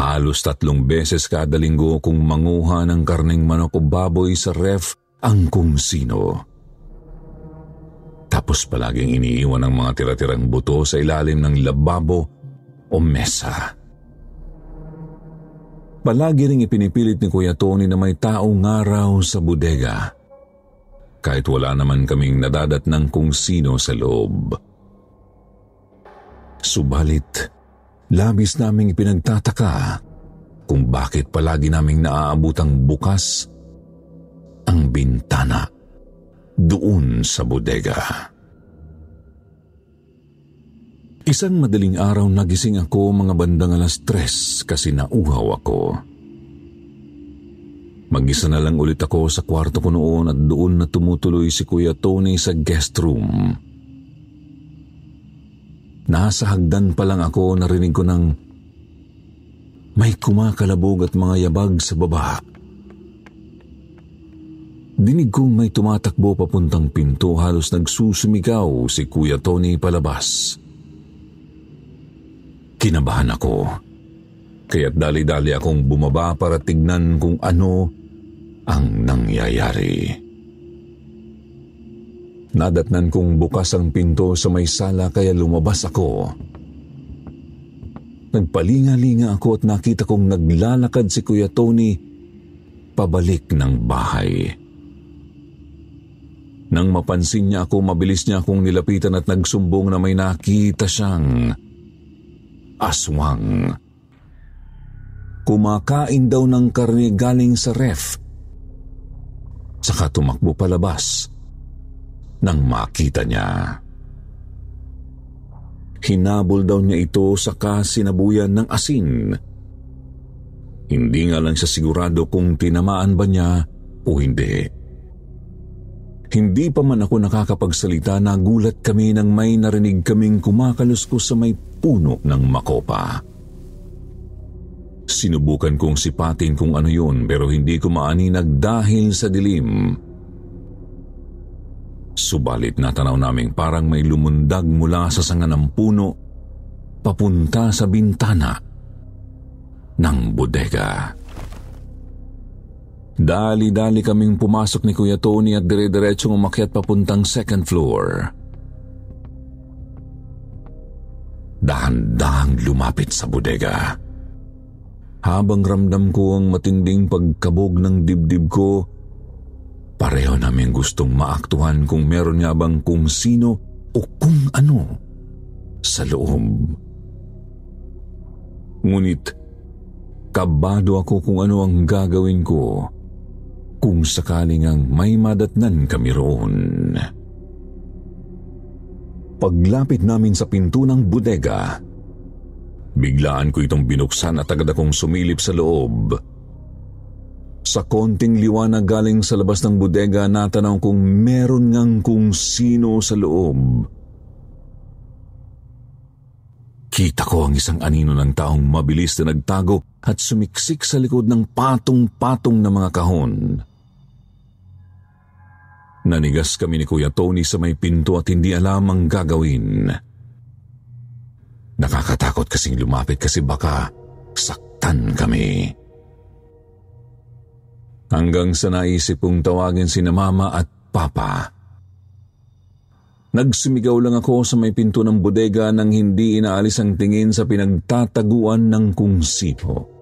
Halos tatlong beses kada linggo kung manguha ng karning manok o baboy sa ref ang kung sino. Tapos palaging iniiwan ang mga tiratirang buto sa ilalim ng lababo o mesa. Palagi rin ipinipilit ni Kuya Tony na may taong araw sa bodega. Kahit wala naman kaming nadadat ng kung sino sa loob. Subalit, labis naming pinagtataka kung bakit palagi naming naaabot ang bukas ang bintana doon sa bodega. Isang madaling araw nagising ako mga bandang alas tres kasi nauhaw ako. Mag-isa na lang ulit ako sa kwarto ko noon at doon na tumutuloy si Kuya Tony sa guest room. Nasa hagdan pa lang ako narinig ko ng may kumakalabog at mga yabag sa baba. Dinig kong may tumatakbo papuntang pinto halos nagsusumigaw si Kuya Tony palabas. Palabas. Kinabahan ako. Kaya't dali-dali akong bumaba para tignan kung ano ang nangyayari. Nadatnan kong bukas ang pinto sa may sala kaya lumabas ako. Nagpalinga-linga ako at nakita kong naglalakad si Kuya Tony pabalik ng bahay. Nang mapansin niya ako, mabilis niya akong nilapitan at nagsumbong na may nakita siyang aswang. Kumakain daw ng karne galing sa ref. Saka tumakbo palabas nang makita niya. Hinabol daw niya ito sa kasinabuyan ng asin. Hindi nga lang siya sigurado kung tinamaan ba niya o hindi. Hindi pa man ako nakakapagsalita na gulat kami nang may narinig kaming kumakaluskos sa may puno ng makopa. Sinubukan kong sipatin kung ano yun pero hindi ko maaninag dahil sa dilim. Subalit natanaw naming parang may lumundag mula sa sanga ng puno papunta sa bintana ng bodega. Dali-dali kaming pumasok ni Kuya Tony at dire-diretsong umakyat papuntang second floor. Dahan-dahang lumapit sa bodega. Habang ramdam ko ang matinding pagkabog ng dibdib ko, pareho namin gustong maaktuhan kung meron nga bang kung sino o kung ano sa loob. Ngunit, kabado ako kung ano ang gagawin ko kung sakaling ang may madatnan kami roon. Paglapit namin sa pinto ng bodega, biglaan ko itong binuksan at agad akong sumilip sa loob. Sa konting liwanag galing sa labas ng bodega, natanaw kong meron ngang kung sino sa loob. Kita ko ang isang anino ng taong mabilis na nagtago at sumiksik sa likod ng patong-patong na mga kahon. Nanigas kami ni Kuya Tony sa may pinto at hindi alam ang gagawin. Nakakatakot kasing lumapit kasi baka saktan kami. Hanggang sa naisip kong tawagin si na mama at papa. Nagsumigaw lang ako sa may pinto ng bodega nang hindi inaalis ang tingin sa pinagtataguan ng kung sino.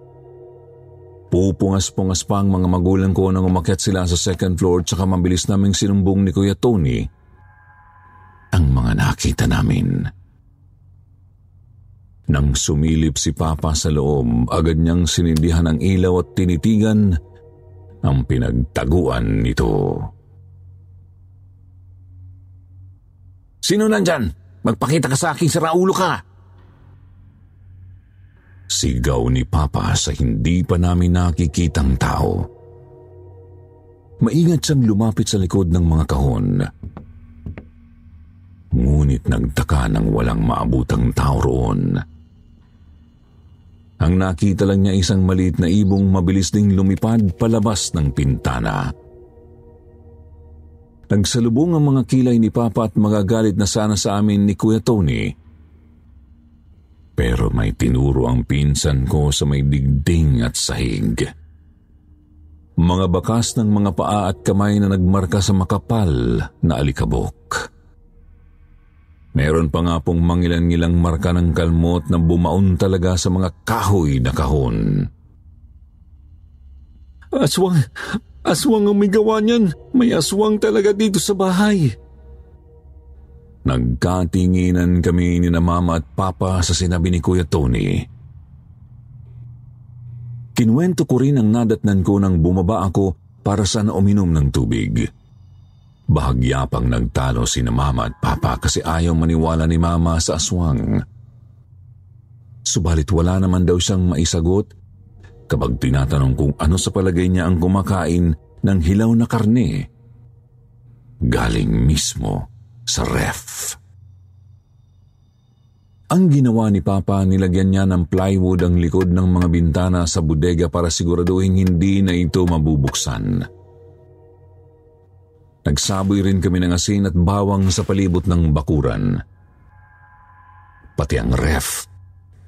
Pupungas-pungas pa ang mga magulang ko nang umakyat sila sa second floor tsaka mabilis naming sinumbong ni Kuya Tony ang mga nakita namin. Nang sumilip si Papa sa loob, agad niyang sinindihan ang ilaw at tinitigan ang pinagtaguan nito. Sino nandyan? Magpakita ka sa akin, saraulo ka! Sigaw ni Papa sa hindi pa namin nakikitang tao. Maingat siyang lumapit sa likod ng mga kahon. Ngunit nagtaka ng walang maabutang tao roon. Ang nakita lang niya isang maliit na ibong mabilis ding lumipad palabas ng pintana. Nagsalubong ang mga kilay ni Papa at magagalit na sana sa amin ni Kuya Tony pero may tinuro ang pinsan ko sa may digding at sahig. Mga bakas ng mga paa at kamay na nagmarka sa makapal na alikabok. Meron pa nga pong mangilan-ngilang marka ng kalmot na bumaon talaga sa mga kahoy na kahon. Aswang! Aswang ang may gawa niyan! May aswang talaga dito sa bahay! Nagkatinginan kami ni na mama at papa sa sinabi ni Kuya Tony. Kinwento ko rin ang nadatnan ko nang bumaba ako para sana uminom ng tubig. Bahagya pang nagtalo si na mama at papa kasi ayaw maniwala ni mama sa aswang. Subalit wala naman daw siyang maisagot kapag tinatanong kung ano sa palagay niya ang kumakain ng hilaw na karne galing mismo sa ref. Ang ginawa ni Papa, nilagyan niya ng plywood ang likod ng mga bintana sa bodega para siguraduhin hindi na ito mabubuksan. Nagsaboy rin kami ng asin at bawang sa palibot ng bakuran. Pati ang ref,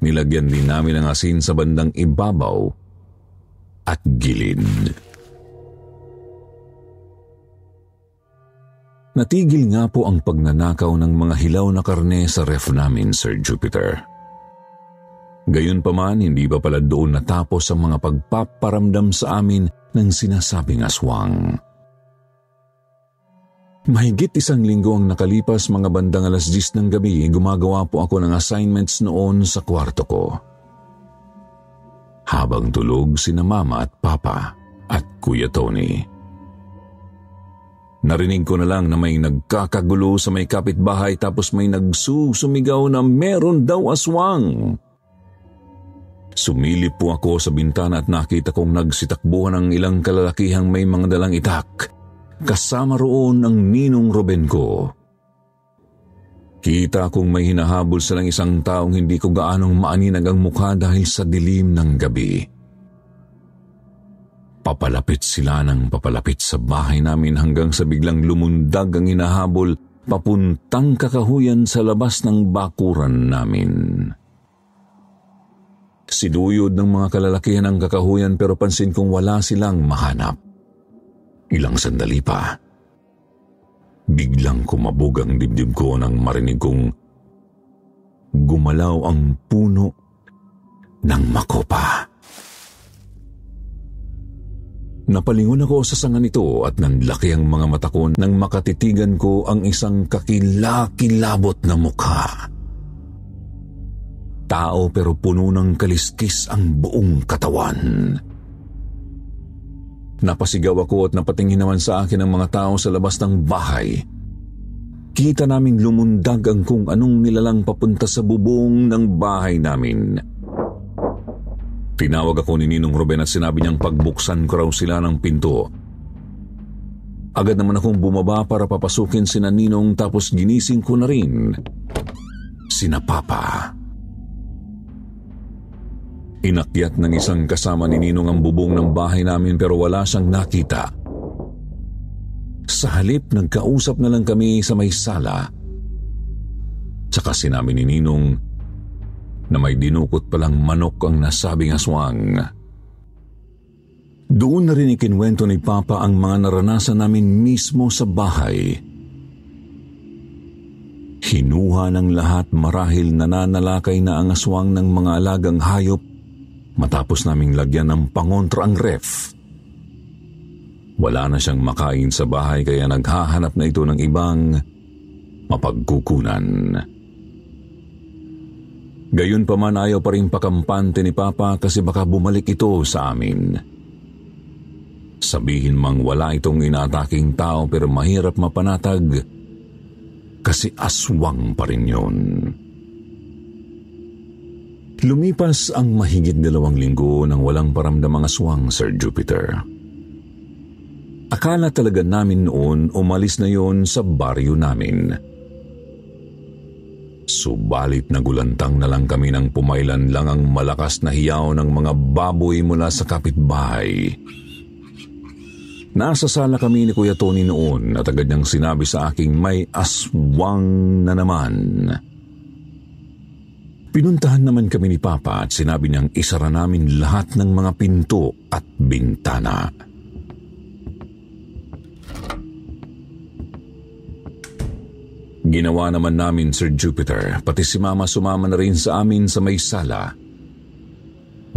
nilagyan din namin ng asin sa bandang ibabaw at gilid. Natigil nga po ang pagnanakaw ng mga hilaw na karne sa ref namin, Sir Jupiter. Gayunpaman, hindi pa pala doon natapos ang mga pagpaparamdam sa amin ng sinasabing aswang. Mahigit isang linggo ang nakalipas mga bandang alas 10 ng gabi, gumagawa po ako ng assignments noon sa kwarto ko. Habang tulog sina mama at papa at kuya Tony. Narinig ko na lang na may nagkakagulo sa may kapitbahay tapos may nagsusumigaw na meron daw aswang. Sumilip po ako sa bintana at nakita kong nagsitakbuhan ang ilang kalalakihang may mga dalang itak. Kasama roon ang ninong Ruben ko. Kita kong may hinahabol sa lang isang taong hindi ko gaanong maaninag ang mukha dahil sa dilim ng gabi. Papalapit sila ng papalapit sa bahay namin hanggang sa biglang lumundag ang inahabol papuntang kakahuyan sa labas ng bakuran namin. Siduyod ng mga kalalakihan ang kakahuyan pero pansin kong wala silang mahanap. Ilang sandali pa. Biglang kumabog ang dibdib ko nang marinig kong gumalaw ang puno ng makopa. Napalingon ako sa sanga nito at nang laki ang mga mata ko nang makatitigan ko ang isang kakilakilabot na mukha. Tao pero puno ng kaliskis ang buong katawan. Napasigaw ako at napatingin naman sa akin ang mga tao sa labas ng bahay. Kita naming lumundag ang kung anong nilalang papunta sa bubong ng bahay namin. Namin Tinawag ako ni Ninong Ruben at sinabi niyang pagbuksan ko raw sila ng pinto. Agad naman akong bumaba para papasukin si Ninong tapos ginising ko na rin sina Papa. Inakyat ng isang kasama ni Ninong ang bubong ng bahay namin pero wala siyang nakita. Sa halip, nagkausap na lang kami sa may sala. Tsaka sinabi ni Ninong na may dinukot palang manok ang nasabing aswang. Doon na rin ikinwento ni Papa ang mga naranasan namin mismo sa bahay. Hinuha ng lahat marahil nananalakay na ang aswang ng mga alagang hayop matapos naming lagyan ng pangontra ang ref. Wala na siyang makain sa bahay kaya naghahanap na ito ng ibang mapagkukunan. Mapagkukunan pa man ayaw pa rin pakampante ni Papa kasi baka bumalik ito sa amin. Sabihin mang wala itong inaataking tao pero mahirap mapanatag kasi aswang pa rin yun. Lumipas ang mahigit dalawang linggo nang walang paramdamang aswang, Sir Jupiter. Akala talaga namin noon umalis na yon sa baryo namin. Subalit nagulantang na lang kami nang pumailan lang ang malakas na hiyaw ng mga baboy mula sa kapitbahay. Nasa sala kami ni Kuya Tony noon at agad niyang sinabi sa aking may aswang na naman. Pinuntahan naman kami ni Papa at sinabi niyang isara namin lahat ng mga pinto at bintana. Bintana. Ginawa naman namin, Sir Jupiter, pati si Mama sumama na rin sa amin sa may sala.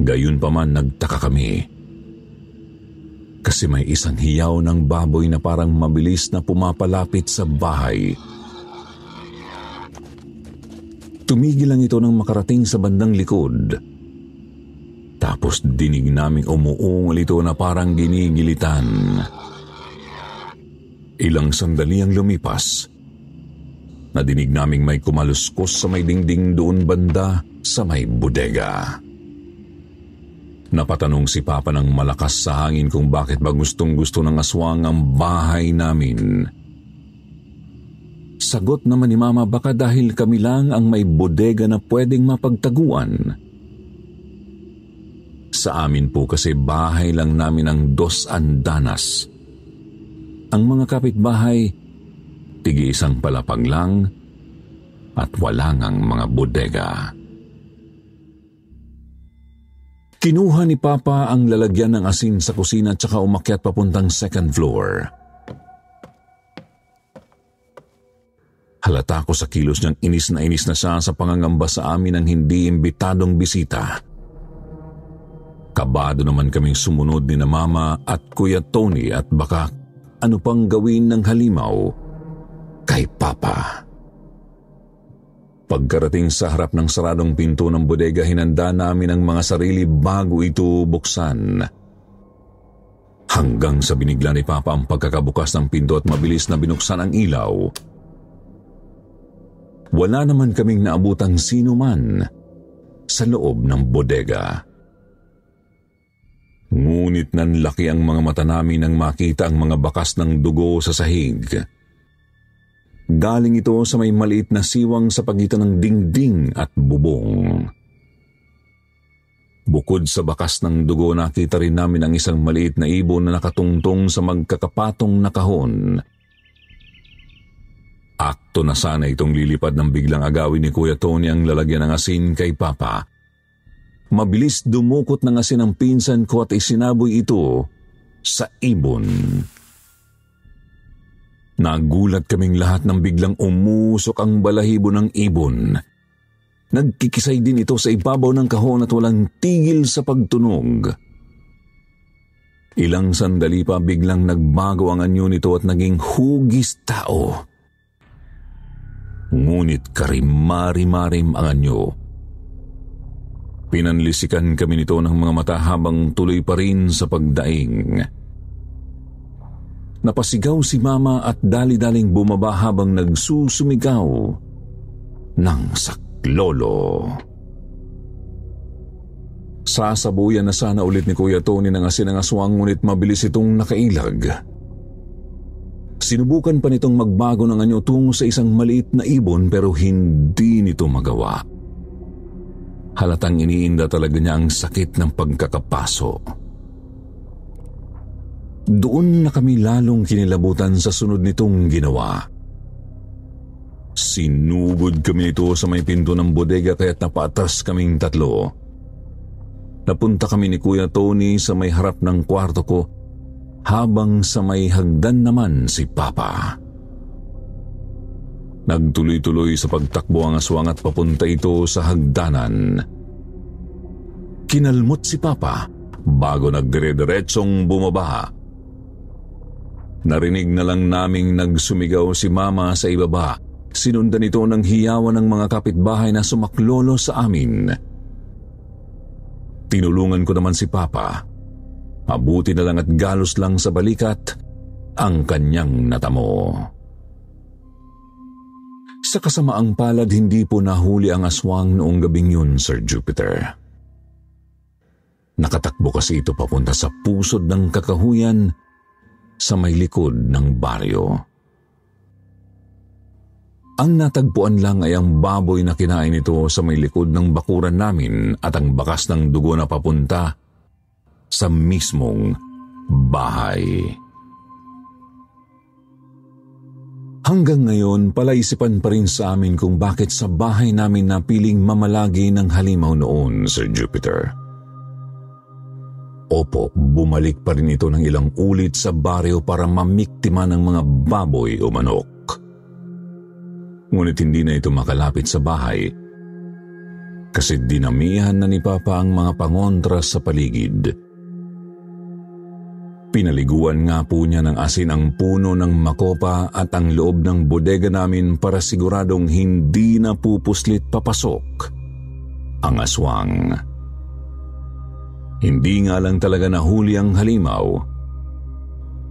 Gayun pa man nagtaka kami. Kasi may isang hiyaw ng baboy na parang mabilis na pumapalapit sa bahay. Tumigil lang ito nang makarating sa bandang likod. Tapos dinig naming umuungal ito na parang ginigilitan. Ilang sandali ang lumipas nadinig naming may kumaluskos sa may dingding doon banda sa may bodega. Napatanong si Papa ng malakas sa hangin kung bakit ba gustong gusto ng aswang ang bahay namin. Sagot naman ni Mama baka dahil kami lang ang may bodega na pwedeng mapagtaguan. Sa amin po kasi bahay lang namin ang dos andanas. Ang mga kapitbahay tigi isang palapag lang at wala ngang mga bodega. Kinuha ni Papa ang lalagyan ng asin sa kusina tsaka umakyat papuntang second floor. Halata ko sa kilos niyang inis na inis na siya sa pangangamba sa amin ng hindi imbitadong bisita. Kabado naman kaming sumunod ni na Mama at Kuya Tony at baka ano pang gawin ng halimaw kay Papa. Pagkarating sa harap ng saradong pinto ng bodega, hinanda namin ang mga sarili bago ito buksan. Hanggang sa binigla ni Papa ang pagkakabukas ng pinto at mabilis na binuksan ang ilaw. Wala naman kaming naabutang sino man sa loob ng bodega. Ngunit nanlaki ang mga mata namin nang makita ang mga bakas ng dugo sa sahig. Sa sahig Galing ito sa may maliit na siwang sa pagitan ng dingding at bubong. Bukod sa bakas ng dugo nakita rin namin ang isang maliit na ibon na nakatungtong sa magkakapatong na kahon. Akto na sana itong lilipad ng biglang agawin ni Kuya Tony ang lalagyan ng asin kay Papa. Mabilis dumukot ng asin ang pinsan ko at isinaboy ito sa ibon. Nagulat kaming lahat nang biglang umusok ang balahibo ng ibon. Nagkikisay din ito sa ibabaw ng kahon at walang tigil sa pagtunog. Ilang sandali pa biglang nagbago ang anyo nito at naging hugis tao. Ngunit karimari-marim ang anyo. Pinanlisikan kami nito ng mga mata habang tuloy pa rin sa pagdaing. Pagdaing. Napasigaw si mama at dali-daling bumaba habang nagsusumigaw ng saklolo. Sasabuyan na sana ulit ni Kuya Tony ng asin ang aswang ngunit mabilis itong nakailag. Sinubukan pa nitong magbago ng anyo tungo sa isang maliit na ibon pero hindi nito magawa. Halatang iniinda talaga niya ang sakit ng pagkakapaso. Pagkakapaso. Doon na kami lalong kinilabutan sa sunod nitong ginawa. Sinubod kami nito sa may pinto ng bodega kaya't napatas kaming tatlo. Napunta kami ni Kuya Tony sa may harap ng kwarto ko habang sa may hagdan naman si Papa. Nagtuloy-tuloy sa pagtakbo ang aswang at papunta ito sa hagdanan. Kinalmot si Papa bago nagdire-diretsong bumaba Narinig na lang naming nagsumigaw si mama sa ibaba. Sinundan ito ng hiyawan ng mga kapitbahay na sumaklolo sa amin. Tinulungan ko naman si Papa. Mabuti na lang at galos lang sa balikat ang kanyang natamo. Sa kasamaang palad, hindi po nahuli ang aswang noong gabing yun, Sir Jupiter. Nakatakbo kasi ito papunta sa pusod ng kakahuyan sa may likod ng baryo. Ang natagpuan lang ay ang baboy na kinain ito sa may likod ng bakuran namin at ang bakas ng dugo na papunta sa mismong bahay. Hanggang ngayon, palaisipan pa rin sa amin kung bakit sa bahay namin napiling mamalagi ng halimaw noon, Sir Jupiter. Opo, bumalik pa rin ito ng ilang ulit sa baryo para mamiktima ng mga baboy o manok. Ngunit hindi na ito makalapit sa bahay kasi dinamihan na ni Papa ang mga pangontra sa paligid. Pinaliguan nga po niya ng asin ang puno ng makopa at ang loob ng bodega namin para siguradong hindi na pupuslit papasok ang aswang. Hindi nga lang talaga nahuli ang halimaw.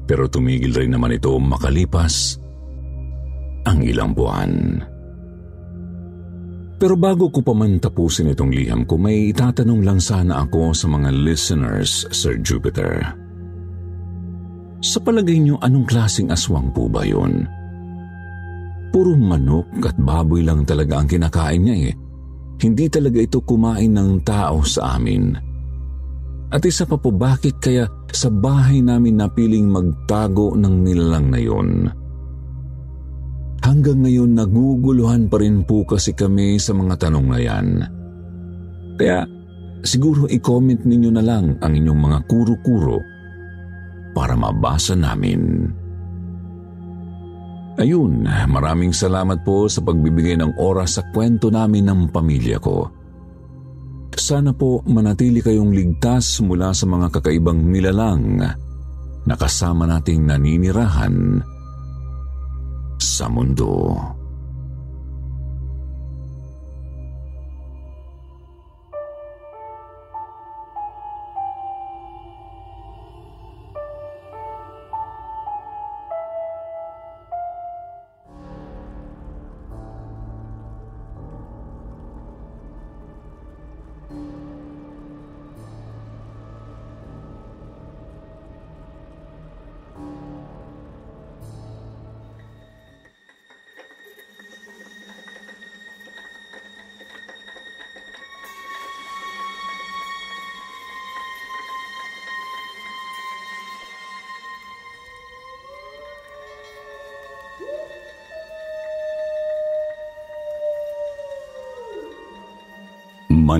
Pero tumigil rin naman ito makalipas ang ilang buwan. Pero bago ko pa man tapusin itong liham ko, may itatanong lang sana ako sa mga listeners, Sir Jupiter. Sa palagay niyo, anong klasing aswang po ba yun? Puro manok at baboy lang talaga ang kinakain niya eh. Hindi talaga ito kumain ng tao sa amin. At isa pa po bakit kaya sa bahay namin napiling magtago ng nilalang na yon. Hanggang ngayon naguguluhan pa rin po kasi kami sa mga tanong na yan. Kaya siguro i-comment ninyo na lang ang inyong mga kuro-kuro para mabasa namin. Ayun, maraming salamat po sa pagbibigay ng oras sa kwento namin ng pamilya ko. Sana po manatili kayong ligtas mula sa mga kakaibang nilalang na kasama nating naninirahan sa mundo.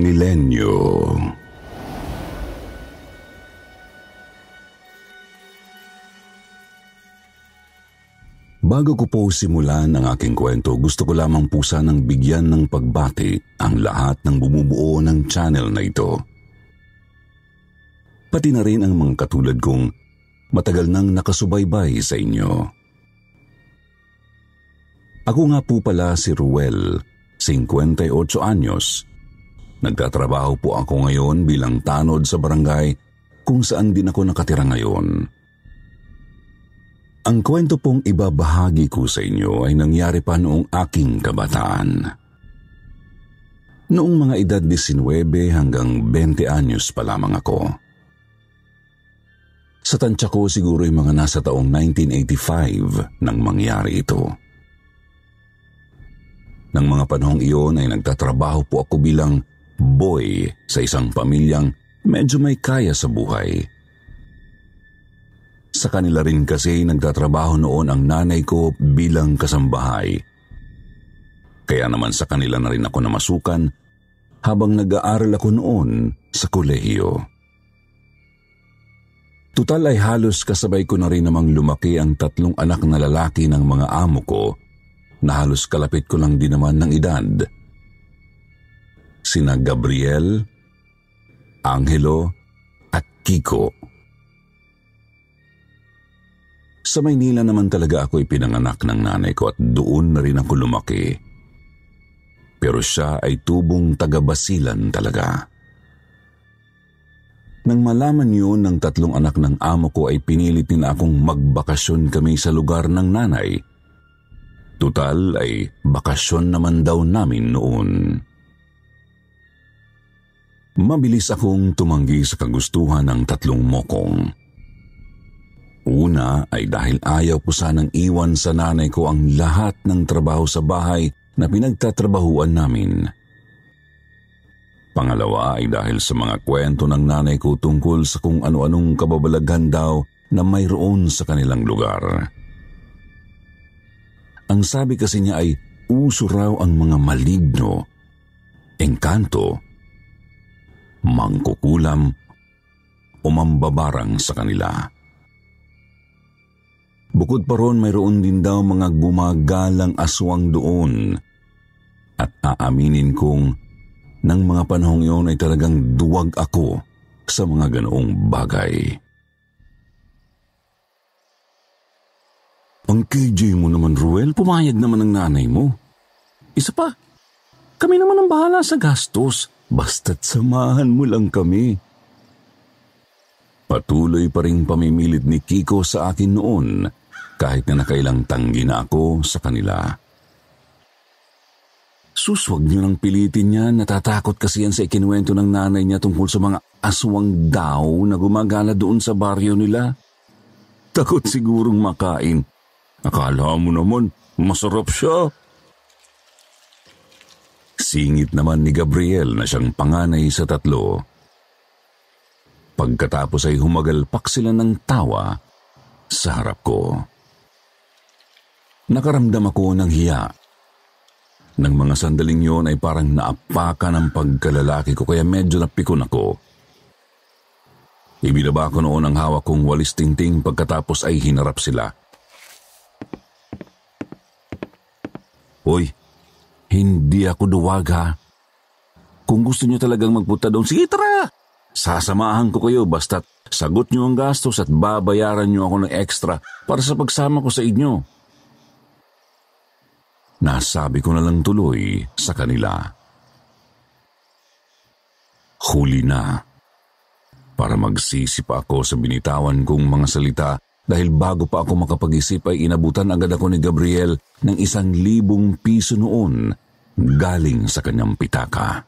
Manilenyo. Bago ko po simulan ang aking kwento, gusto ko lamang po sanang bigyan ng pagbati ang lahat ng bumubuo ng channel na ito. Pati na rin ang mga katulad kong matagal nang nakasubaybay sa inyo. Ako nga po pala si Ruel, 58 anyos, Nagtatrabaho po ako ngayon bilang tanod sa barangay kung saan din ako nakatira ngayon. Ang kwento pong ibabahagi ko sa inyo ay nangyari pa noong aking kabataan. Noong mga edad 19 hanggang 20 anyos pa lamang ako. Sa tansya ko siguro yung mga nasa taong 1985 nang mangyari ito. Nang mga panahong iyon ay nagtatrabaho po ako bilang boy sa isang pamilyang medyo may kaya sa buhay. Sa kanila rin kasi nagtatrabaho noon ang nanay ko bilang kasambahay. Kaya naman sa kanila na rin ako namasukan habang nag-aaral ako noon sa kolehiyo. Tutal ay halos kasabay ko na rin namang lumaki ang tatlong anak na lalaki ng mga amo ko na halos kalapit ko lang din naman ng edad sina Gabriel, Angelo at Kiko. Sa Maynila naman talaga ako ipinanganak ng nanay ko at doon na rin ako lumaki. Pero siya ay tubong taga-basilan talaga. Nang malaman yun ng tatlong anak ng amo ko ay pinilit nila akong magbakasyon kami sa lugar ng nanay. Tutal ay bakasyon naman daw namin noon. Mabilis akong tumanggi sa kagustuhan ng tatlong mokong. Una ay dahil ayaw ko sanang iwan sa nanay ko ang lahat ng trabaho sa bahay na pinagtatrabahuan namin. Pangalawa ay dahil sa mga kwento ng nanay ko tungkol sa kung ano-anong kababalaghan daw na mayroon sa kanilang lugar. Ang sabi kasi niya ay uso raw ang mga maligno, engkanto mangkukulam o mambabarang sa kanila. Bukod pa ron mayroon din daw mga gumagalang aswang doon at aaminin kong ng mga panahong iyon ay talagang duwag ako sa mga ganoong bagay. Ang KJ mo naman, Ruel, pumayag naman ang nanay mo. Isa pa, kami naman ang bahala sa gastos. Basta't samahan mo lang kami. Patuloy pa rin pamimilit ni Kiko sa akin noon kahit na nakailang tanggi na ako sa kanila. Sus, wag niyo nang pilitin yan. Natatakot kasi yan sa ikinuwento ng nanay niya tungkol sa mga aswang daw na gumagala doon sa baryo nila. Takot sigurong makain. Akala mo naman, masarap siya. Singit naman ni Gabriel na siyang panganay sa tatlo. Pagkatapos ay humagalpak sila ng tawa sa harap ko. Nakaramdam ako ng hiya. Nang mga sandaling yon ay parang naapakan ng pagkalalaki ko kaya medyo napikon ako. Ibinaba ko noon ang hawak kong walis tingting pagkatapos ay hinarap sila. Hoy, hindi ako duwag ha. Kung gusto niyo talagang magpunta doon, sige tara! Sasamahan ko kayo basta't sagot niyo ang gastos at babayaran niyo ako ng extra para sa pagsama ko sa inyo. Nasabi ko na lang tuloy sa kanila. Huli na. Para magsisi pa ako sa binitawan kong mga salita dahil bago pa ako makapag-isip ay inabutan agad ako ni Gabriel ng isang libong piso noon galing sa kanyang pitaka.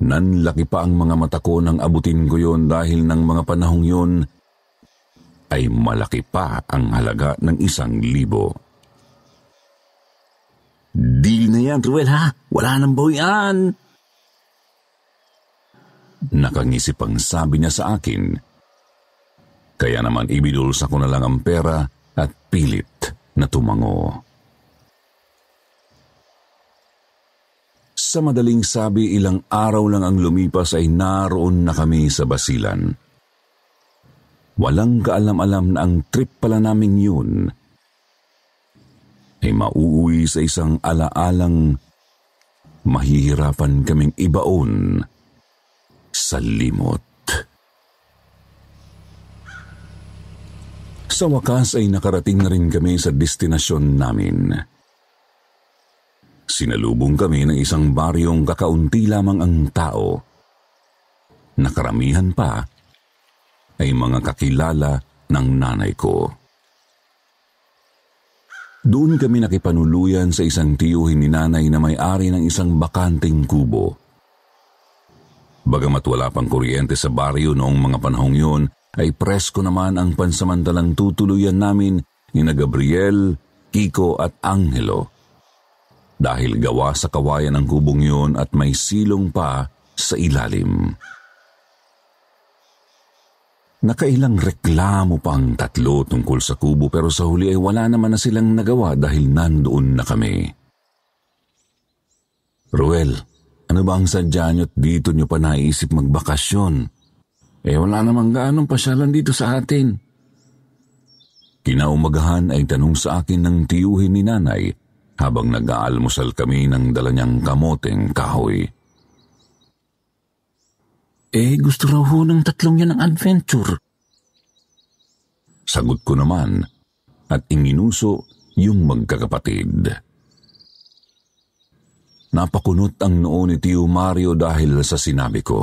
Nanlaki pa ang mga mata ko nang abutin ko yon dahil ng mga panahong yon ay malaki pa ang halaga ng isang libo. Deal na yan, Ruel ha? Wala nang bawian! Nakangisip ang sabi niya sa akin. Kaya naman ibinuls ko na lang ang pera at pilit na tumango. Sa madaling sabi, ilang araw lang ang lumipas ay naroon na kami sa Basilan. Walang kaalam-alam na ang trip pala naming yun ay mauuwi sa isang alaalang mahihirapan kaming ibaon sa limot. Sa wakas ay nakarating na rin kami sa destinasyon namin. Namin. Sinalubong kami ng isang baryong kakaunti lamang ang tao. Nakaramihan pa ay mga kakilala ng nanay ko. Doon kami nakipanuluyan sa isang tiyuhin ni nanay na may-ari ng isang bakanting kubo. Bagamat wala pang kuryente sa baryo noong mga panahong yun, ay presko naman ang pansamantalang tutuluyan namin ni na Gabriel, Kiko at Angelo dahil gawa sa kawayan ang hubong yun at may silong pa sa ilalim. Nakailang reklamo pa ang tatlo tungkol sa kubo pero sa huli ay wala naman na silang nagawa dahil nandoon na kami. Ruel, ano ba ang sadya niyo at dito niyo pa naisip magbakasyon? Eh wala namang gaanong pasyalan dito sa atin. Kinaumagahan ay tanong sa akin ng tiyuhin ni nanay habang nag-aalmusal kami ng dala niyang kamoteng kahoy. Eh, gusto raw ho ng tatlong yan ng adventure. Sagot ko naman at inginuso yung magkakapatid. Napakunot ang noo ni Tio Mario dahil sa sinabi ko.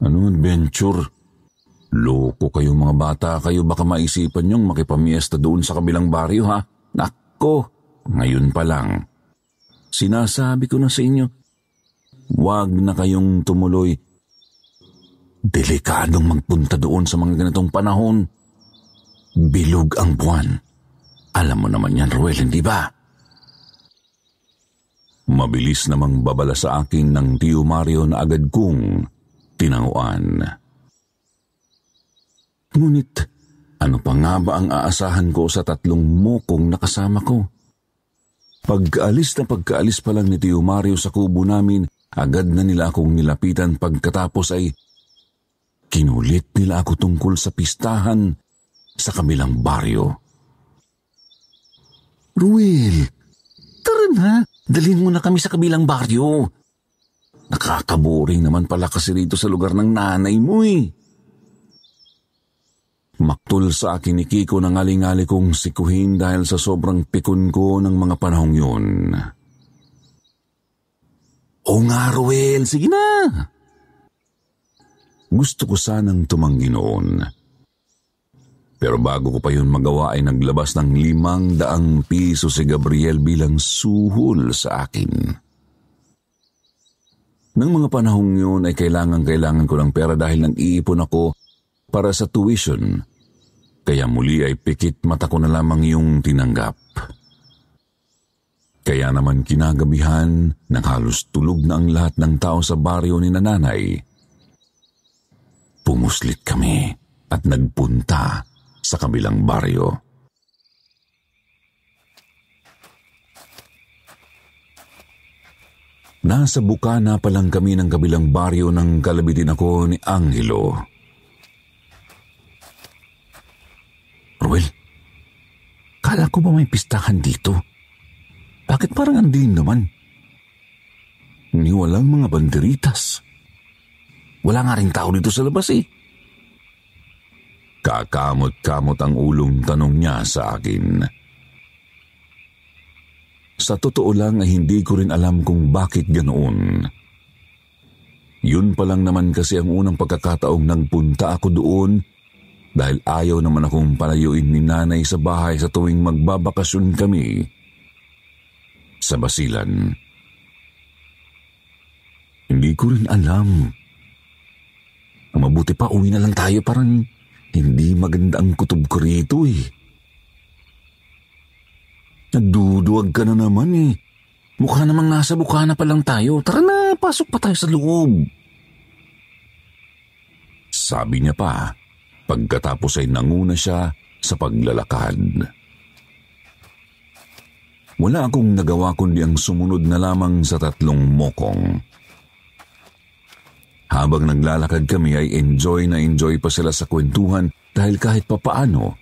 Anong adventure? Loko kayo mga bata, kayo baka maisipan yung makipamiesta doon sa kabilang baryo ha? ko ngayon pa lang. Sinasabi ko na sa inyo, huwag na kayong tumuloy. Delikadong magpunta doon sa mga ganitong panahon. Bilog ang buwan. Alam mo naman yan, Ruel, hindi ba? Mabilis namang babala sa akin ng tiyo Mario na agad kong tinanguan. Ngunit ano pa nga ba ang aasahan ko sa tatlong mukong nakasama ko? Pagkaalis na pagkaalis pa lang ni Tio Mario sa kubo namin, agad na nila akong nilapitan pagkatapos ay kinulit nila ako tungkol sa pistahan sa kabilang baryo. Ruel, tara na, dalhin mo na kami sa kabilang baryo. Nakakaboring naman pala kasi rito sa lugar ng nanay mo eh. Maktul sa akin ni Kiko na ngalingali kong sikuhin dahil sa sobrang pikon ko ng mga panahong yun. O nga, Ruel, sige na! Gusto ko sanang tumanggi noon. Pero bago ko pa yun magawa ay naglabas ng limang daang piso si Gabriel bilang suhol sa akin. Nang mga panahong yun ay kailangan-kailangan ko ng pera dahil nang iipon ako para sa tuition kaya muli ay pikit mata ko na lamang yung tinanggap. Kaya naman kinagabihan nang halos tulog na ang lahat ng tao sa baryo ni nanay. Pumuslit kami at nagpunta sa kabilang baryo. Nasa Bukana pa lang kami ng kabilang baryo ng kalabitin ako ni Angelo. Ruel, kala ko ba may pistahan dito? Bakit parang ang naman? Ni walang mga banderitas. Wala nga rin tao dito sa labas eh. Kakamot-kamot ang ulong tanong niya sa akin. Sa totoo lang ay hindi ko rin alam kung bakit ganoon. Yun pa lang naman kasi ang unang pagkakataong nagpunta ako doon dahil ayaw naman akong palayuin ni nanay sa bahay sa tuwing magbabakasyon kami sa basilan. Hindi ko rin alam. Ang mabuti pa, uwi na lang tayo. Parang hindi maganda ang kutob ko rito eh. Nagduduwag ka na naman eh. Mukha namang nasa bukana pa lang tayo. Tara na, pasok pa tayo sa loob. Sabi niya pa, Pagkatapos ay nanguna siya sa paglalakad. Wala akong nagawa kundi ang sumunod na lamang sa tatlong mokong. Habang naglalakad kami ay enjoy na enjoy pa sila sa kwentuhan dahil kahit papaano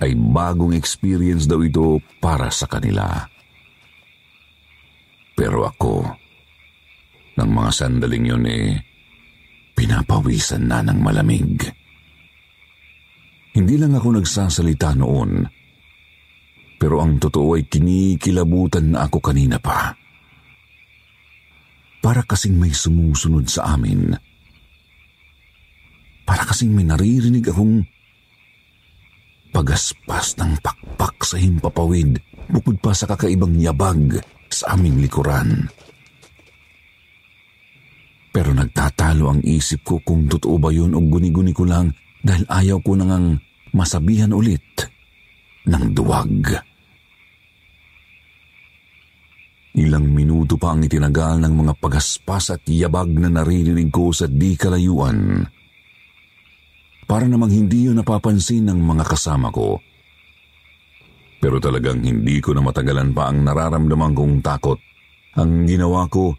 ay bagong experience daw ito para sa kanila. Pero ako, ng mga sandaling yun eh, pinapawisan na ng malamig. Hindi lang ako nagsasalita noon. Pero ang totoo ay kinikilabutan na ako kanina pa. Para kasing may sumusunod sa amin. Para kasing may naririnig akong pagaspas ng pakpak sa himpapawid bukod pa sa kakaibang yabag sa aming likuran. Pero nagtatalo ang isip ko kung totoo ba yun o guni-guni ko lang dahil ayaw ko nang masabihan ulit ng duwag. Ilang minuto pa ang itinagal ng mga paghaspas at yabag na naririnig ko sa di kalayuan. Para namang hindi yun napapansin ng mga kasama ko. Pero talagang hindi ko na matagalan pa ang nararamdaman kong takot. Ang ginawa ko,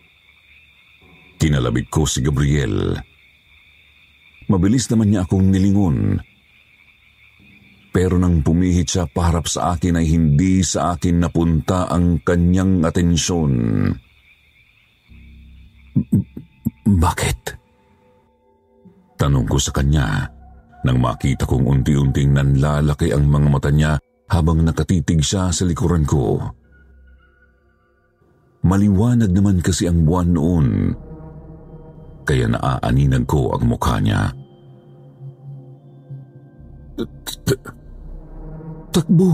kinalabit ko si Gabriel. Mabilis naman niya akong nilingon pero nang pumihit siya paharap sa akin ay hindi sa akin napunta ang kanyang atensyon. Bakit? Tanong ko sa kanya nang makita kong unti-unting nanlalaki ang mga mata niya habang nakatitig siya sa likuran ko. Maliwanag naman kasi ang buwan noon, kaya naaaninag ko ang mukha niya tumatakbo.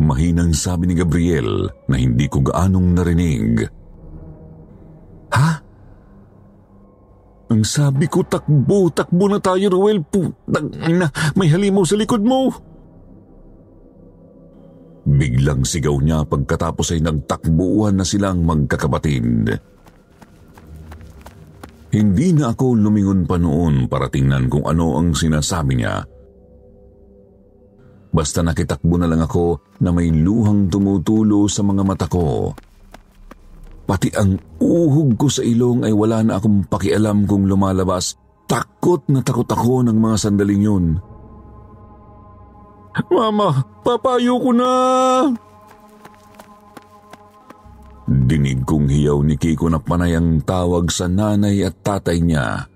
Mahinang sabi ni Gabriel na hindi ko gaanong narinig. Ha? Ang sabi ko, takbo, takbo na tayo, Ruel. Putang ina, may halimaw sa likod mo. Biglang sigaw niya pagkatapos ay nagtakbuan na silang magkakabatid. Hindi na ako lumingon pa noon para tingnan kung ano ang sinasabi niya Basta nakitakbo na lang ako na may luhang tumutulo sa mga mata ko. Pati ang uhog ko sa ilong ay wala na akong pakialam kung lumalabas. Takot na takot ako ng mga sandaling yun. Mama, papayo ko na! Dinig kong hiyaw ni Kiko na panay ang tawag sa nanay at tatay niya.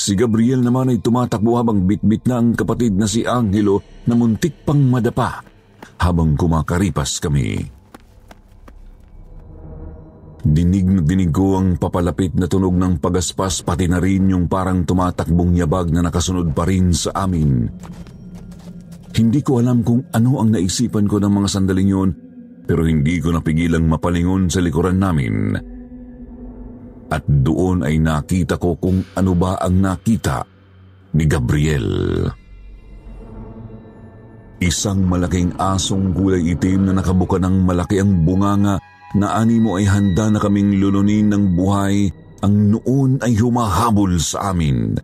Si Gabriel naman ay tumatakbo habang bitbit na ang kapatid na si Angelo na muntik pang madapa habang kumakaripas kami. Dinig na dinig ko ang papalapit na tunog ng pagaspas pati na rin yung parang tumatakbong yabag na nakasunod pa rin sa amin. Hindi ko alam kung ano ang naisipan ko ng mga sandaling yun pero hindi ko napigilang mapalingon sa likuran namin at doon ay nakita ko kung ano ba ang nakita ni Gabriel. Isang malaking asong kulay itim na nakabuka ng malaki ang bunganga na animo ay handa na kaming lulunin ng buhay ang noon ay humahabol sa amin.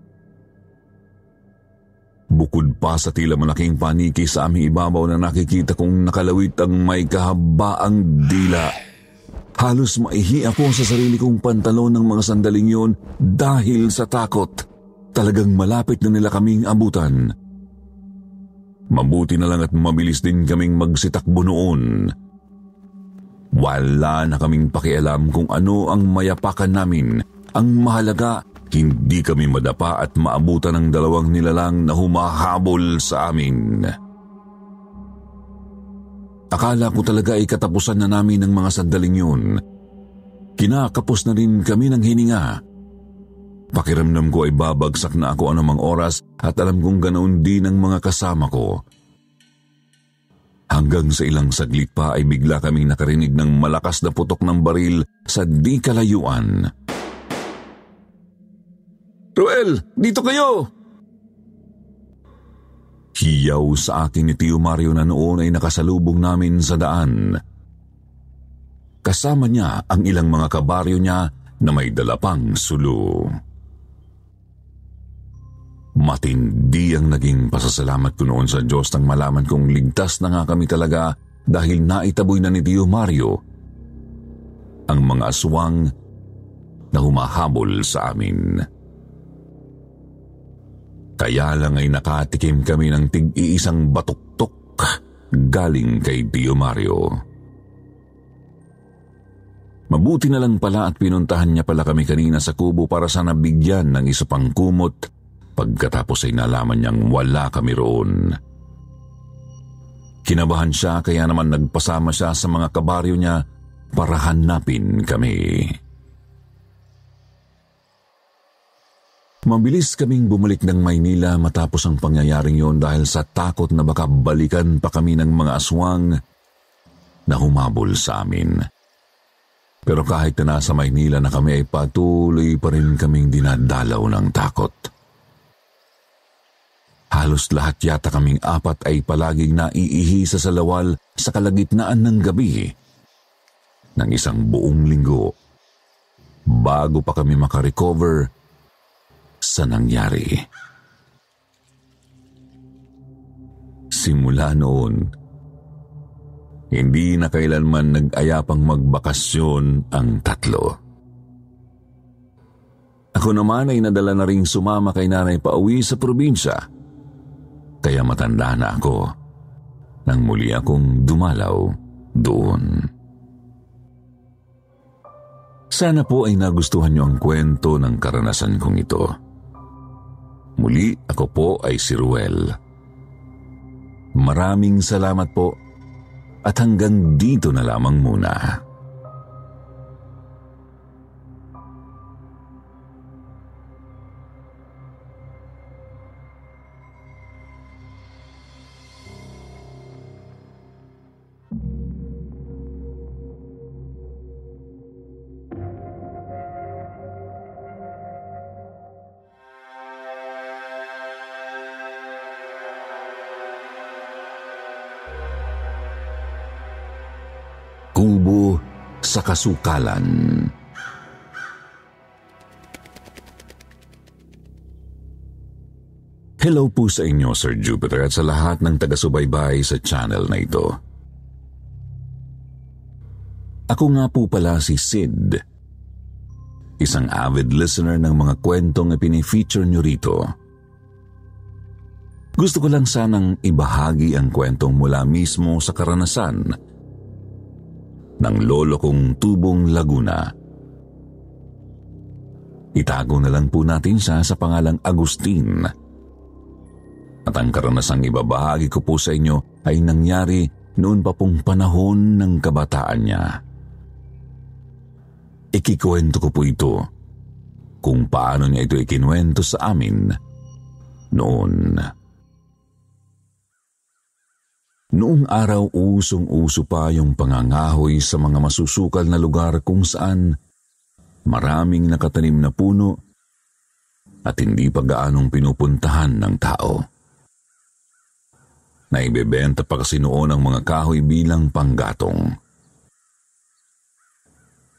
Bukod pa sa tila malaking paniki sa aming ibabaw na nakikita kong nakalawit ang may kahabaang dila. Dila Halos maihi ako sa sarili kong pantalon ng mga sandaling yon dahil sa takot. Talagang malapit na nila kaming abutan. Mabuti na lang at mabilis din kaming magsitakbo noon. Wala na kaming pakialam kung ano ang mayapakan namin. Ang mahalaga, hindi kami madapa at maabutan ng dalawang nilalang na humahabol sa amin. Akala ko talaga ay katapusan na namin ng mga sandaling yun. Kinakapos na rin kami ng hininga. Pakiramdam ko ay babagsak na ako anumang oras at alam kong ganoon din ang mga kasama ko. Hanggang sa ilang saglit pa ay bigla kaming nakarinig ng malakas na putok ng baril sa di kalayuan. Ruel, dito kayo! Hiyaw sa akin ni Tio Mario na noon ay nakasalubong namin sa daan. Kasama niya ang ilang mga kabaryo niya na may dalapang sulu. Matindi ang naging pasasalamat ko noon sa Diyos nang malaman kong ligtas na nga kami talaga dahil naitaboy na ni Tio Mario ang mga aswang na humahabol sa amin. Kaya lang ay nakatikim kami ng tig-iisang batuktok galing kay Dio Mario. Mabuti na lang pala at pinuntahan niya pala kami kanina sa kubo para sana bigyan ng isa pang kumot pagkatapos ay nalaman niyang wala kami roon. Kinabahan siya kaya naman nagpasama siya sa mga kabaryo niya para hanapin kami. Mabilis kaming bumalik ng Maynila matapos ang pangyayaring yon dahil sa takot na baka balikan pa kami ng mga aswang na humabol sa amin. Pero kahit na nasa Maynila na kami ay patuloy pa rin kaming dinadalaw ng takot. Halos lahat yata kaming apat ay palaging naiihi sa salawal sa kalagitnaan ng gabi. Ng isang buong linggo. Bago pa kami makarecover, sa nangyari. Simula noon, hindi na kailanman nag-ayapang magbakasyon ang tatlo. Ako naman ay nadala na ring sumama kay nanay pauwi sa probinsya. Kaya matanda na ako nang muli akong dumalaw doon. Sana po ay nagustuhan niyo ang kwento ng karanasan kong ito. Muli ako po ay si Ruel. Maraming salamat po at hanggang dito na lamang muna. sa kasukalan. Hello po sa inyo, Sir Jupiter, at sa lahat ng taga-subaybay sa channel na ito. Ako nga po pala si Sid, isang avid listener ng mga kwentong ipinifeature nyo rito. Gusto ko lang sanang ibahagi ang kwentong mula mismo sa karanasan ng lolo kong tubong Laguna. Itago na lang po natin siya sa pangalang Agustin. At ang karanasang ibabahagi ko po sa inyo ay nangyari noon pa pong panahon ng kabataan niya. Ikikwento ko po ito kung paano niya ito ikinwento sa amin noon. Noon. Noong araw usong-uso pa yung pangangahoy sa mga masusukal na lugar kung saan maraming nakatanim na puno at hindi pa gaanong pinupuntahan ng tao. Naibebenta pa kasi noon ang mga kahoy bilang panggatong.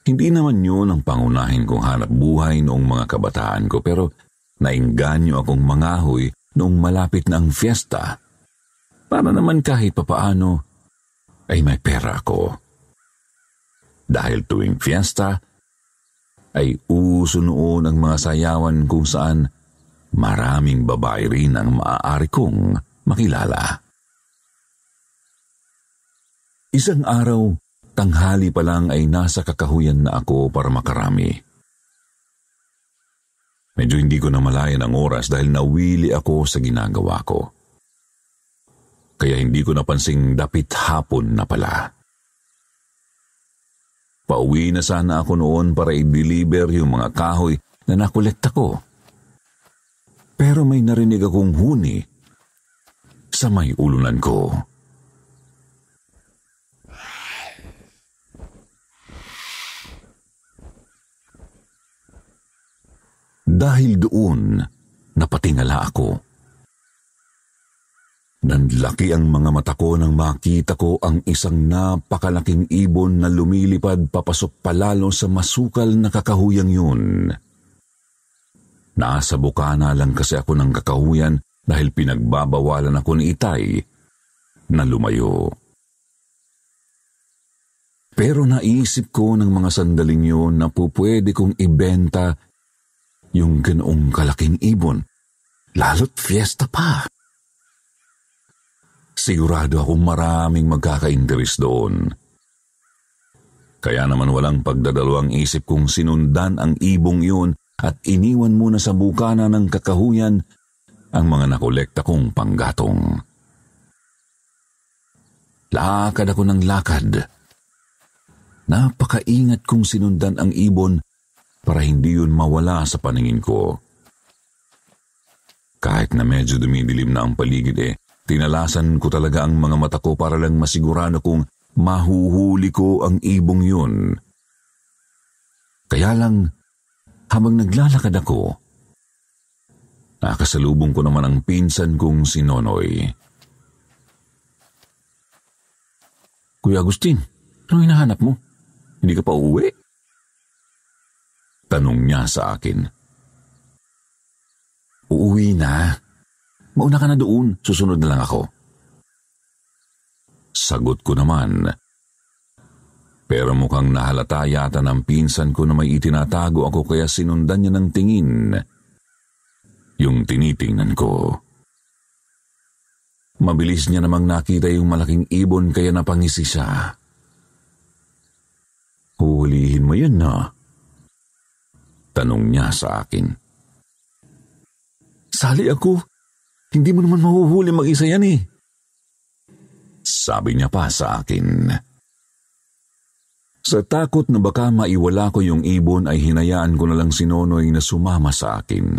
Hindi naman yun ang pangunahin kong hanap buhay noong mga kabataan ko pero nainganyo akong mangahoy noong malapit na ang fiesta para naman kahit papaano ay may pera ako. Dahil tuwing fiesta, ay uso noon ang mga sayawan kung saan maraming babae rin ang maaari kong makilala. Isang araw, tanghali pa lang ay nasa kakahuyan na ako para makarami. Medyo hindi ko malayan ang oras dahil nawili ako sa ginagawa ko kaya hindi ko napansing dapit hapon na pala. Pauwi na sana ako noon para i-deliver yung mga kahoy na nakolekta ko. Pero may narinig akong huni sa may ulunan ko. Dahil doon, napatingala ako. Nanlaki ang mga mata ko nang makita ko ang isang napakalaking ibon na lumilipad papasok palalo sa masukal na kakahuyang yun. Nasa bukana lang kasi ako ng kakahuyan dahil pinagbabawalan ako ni Itay na lumayo. Pero naisip ko ng mga sandaling yun na pupwede kong ibenta yung ganoong kalaking ibon, lalo't fiesta pa. Sigurado akong maraming magkaka-interes doon. Kaya naman walang pagdadalawang isip kung sinundan ang ibong yun at iniwan muna sa bukana ng kakahuyan ang mga nakolekta kong panggatong. Lakad ako ng lakad. Napakaingat kong sinundan ang ibon para hindi yun mawala sa paningin ko. Kahit na medyo dumidilim na ang paligid eh, Tinalasan ko talaga ang mga mata ko para lang masigurado kung mahuhuli ko ang ibong yun. Kaya lang, habang naglalakad ako, nakasalubong ko naman ang pinsan kong si Nonoy. Kuya Agustin, ano hinahanap mo? Hindi ka pa uuwi? Tanong niya sa akin. Uuwi na. Mauna ka na doon, susunod na lang ako. Sagot ko naman. Pero mukhang nahalata yata ng pinsan ko na may itinatago ako kaya sinundan niya ng tingin. Yung tinitingnan ko. Mabilis niya namang nakita yung malaking ibon kaya napangisi siya. Huhulihin mo yan na. Tanong niya sa akin. Sali ako. Hindi mo naman mahuhuli mag-isa yan eh. Sabi niya pa sa akin. Sa takot na baka maiwala ko yung ibon ay hinayaan ko na lang si Nonoy na sumama sa akin.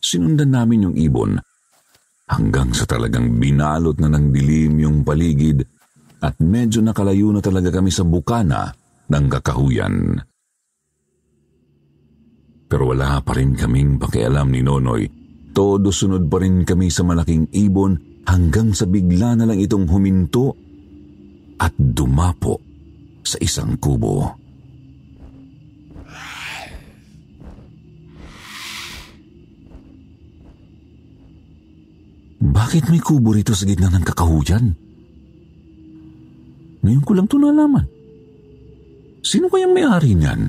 Sinundan namin yung ibon hanggang sa talagang binalot na ng dilim yung paligid at medyo nakalayo na talaga kami sa bukana ng kakahuyan. Pero wala pa rin kaming pakialam ni Nonoy Todo sunod pa rin kami sa malaking ibon hanggang sa bigla na lang itong huminto at dumapo sa isang kubo. Bakit may kubo rito sa gitna ng kakahuyan? Ngayon ko lang ito nalaman. Sino kayang may-ari niyan?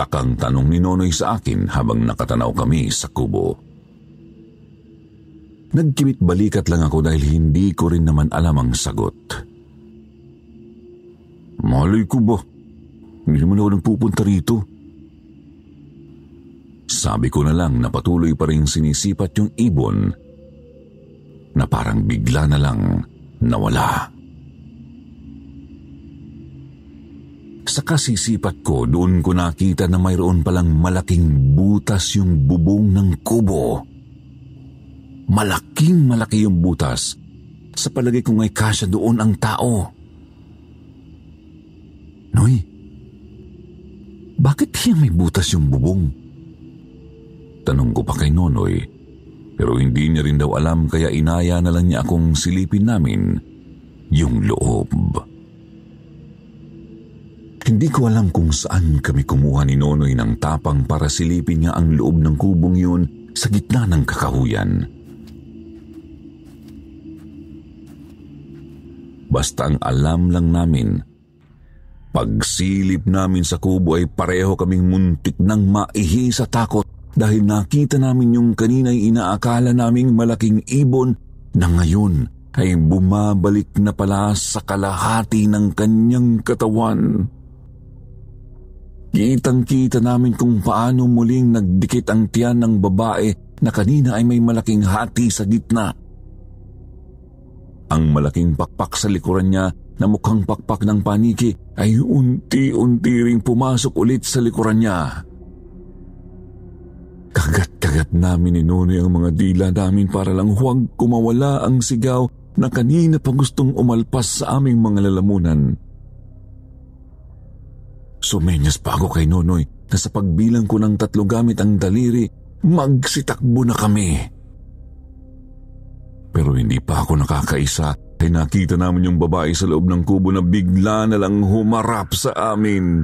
Takang tanong ni Nonoy sa akin habang nakatanaw kami sa kubo. Nagkibit balikat lang ako dahil hindi ko rin naman alam ang sagot. Malay ko ba? Hindi naman ako nagpupunta rito. Sabi ko na lang na patuloy pa rin sinisipat yung ibon na parang bigla na lang nawala. Nawala. Sa kasisipat ko, doon ko nakita na mayroon palang malaking butas yung bubong ng kubo. Malaking malaki yung butas. Sa palagay ko ay kasya doon ang tao. Noy, bakit kaya may butas yung bubong? Tanong ko pa kay Nonoy, pero hindi niya rin daw alam kaya inaya na lang niya akong silipin namin yung loob. Hindi ko alam kung saan kami kumuha ni Nonoy ng tapang para silipin niya ang loob ng kubong yun sa gitna ng kakahuyan. Basta ang alam lang namin, pagsilip namin sa kubo ay pareho kaming muntik ng maihi sa takot dahil nakita namin yung kanina'y inaakala naming malaking ibon na ngayon ay bumabalik na pala sa kalahati ng kanyang katawan. Kitang-kita namin kung paano muling nagdikit ang tiyan ng babae na kanina ay may malaking hati sa gitna. Ang malaking pakpak sa likuran niya na mukhang pakpak ng paniki ay unti-unti ring pumasok ulit sa likuran niya. Kagat-kagat namin ni Nonoy ang mga dila namin para lang huwag kumawala ang sigaw na kanina pa gustong umalpas sa aming mga lalamunan. Sumenyas pa ako kay Nonoy na sa pagbilang ko ng tatlo gamit ang daliri, magsitakbo na kami. Pero hindi pa ako nakakaisa ay nakita namin yung babae sa loob ng kubo na bigla na lang humarap sa amin.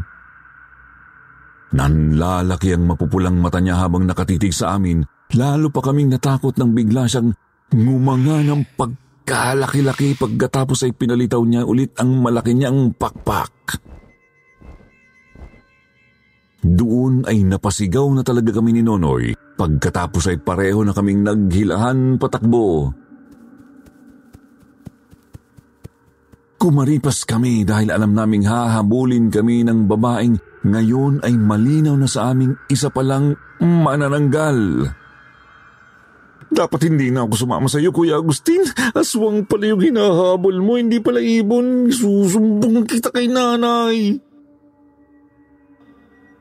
Nanlalaki ang mapupulang mata niya habang nakatitig sa amin, lalo pa kaming natakot nang bigla siyang ngumanga ng pagkalaki-laki pagkatapos ay pinalitaw niya ulit ang malaki niyang pakpak. Doon ay napasigaw na talaga kami ni Nonoy pagkatapos ay pareho na kaming naghilahan patakbo. Kumaripas kami dahil alam naming hahabulin kami ng babaeng ngayon ay malinaw na sa aming isa palang manananggal. Dapat hindi na ako sumama sa iyo, Kuya Agustin. Aswang pala yung hinahabol mo, hindi pala ibon. Susumbong kita kay nanay.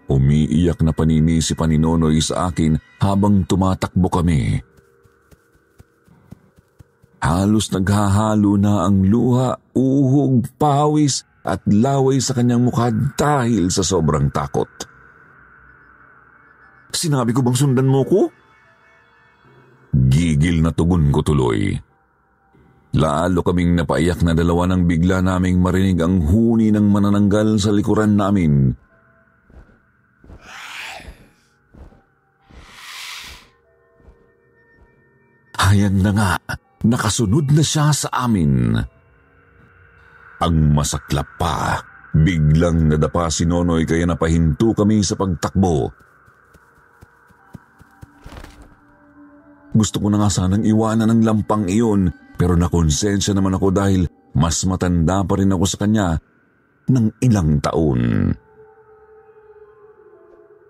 Umiiyak na panini si Paninonoy sa akin habang tumatakbo kami. Halos naghahalo na ang luha, uhog, pawis at laway sa kanyang mukha dahil sa sobrang takot. Sinabi ko bang sundan mo ko? Gigil na tugon ko tuloy. Laalo kaming napaiyak na dalawa nang bigla naming marinig ang huni ng manananggal sa likuran namin Hayag na nga, nakasunod na siya sa amin. Ang masaklap pa, biglang nadapa si Nonoy kaya napahinto kami sa pagtakbo. Gusto ko na nga sanang iwanan ang lampang iyon pero nakonsensya naman ako dahil mas matanda pa rin ako sa kanya ng ilang taon.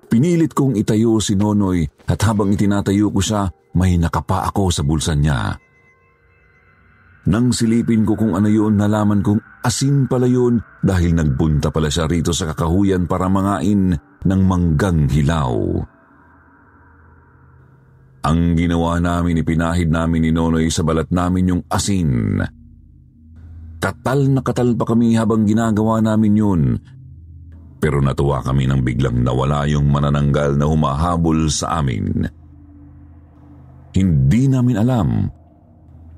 Pinilit kong itayo si Nonoy at habang itinatayo ko siya may nakapa ako sa bulsa niya. Nang silipin ko kung ano yun, nalaman kong asin pala yun dahil nagbunta pala siya rito sa kakahuyan para mangain ng manggang hilaw. Ang ginawa namin, ipinahid namin ni Nonoy sa balat namin yung asin. Katal na katal pa kami habang ginagawa namin yun. Pero natuwa kami nang biglang nawala yung manananggal na humahabol sa amin. Hindi namin alam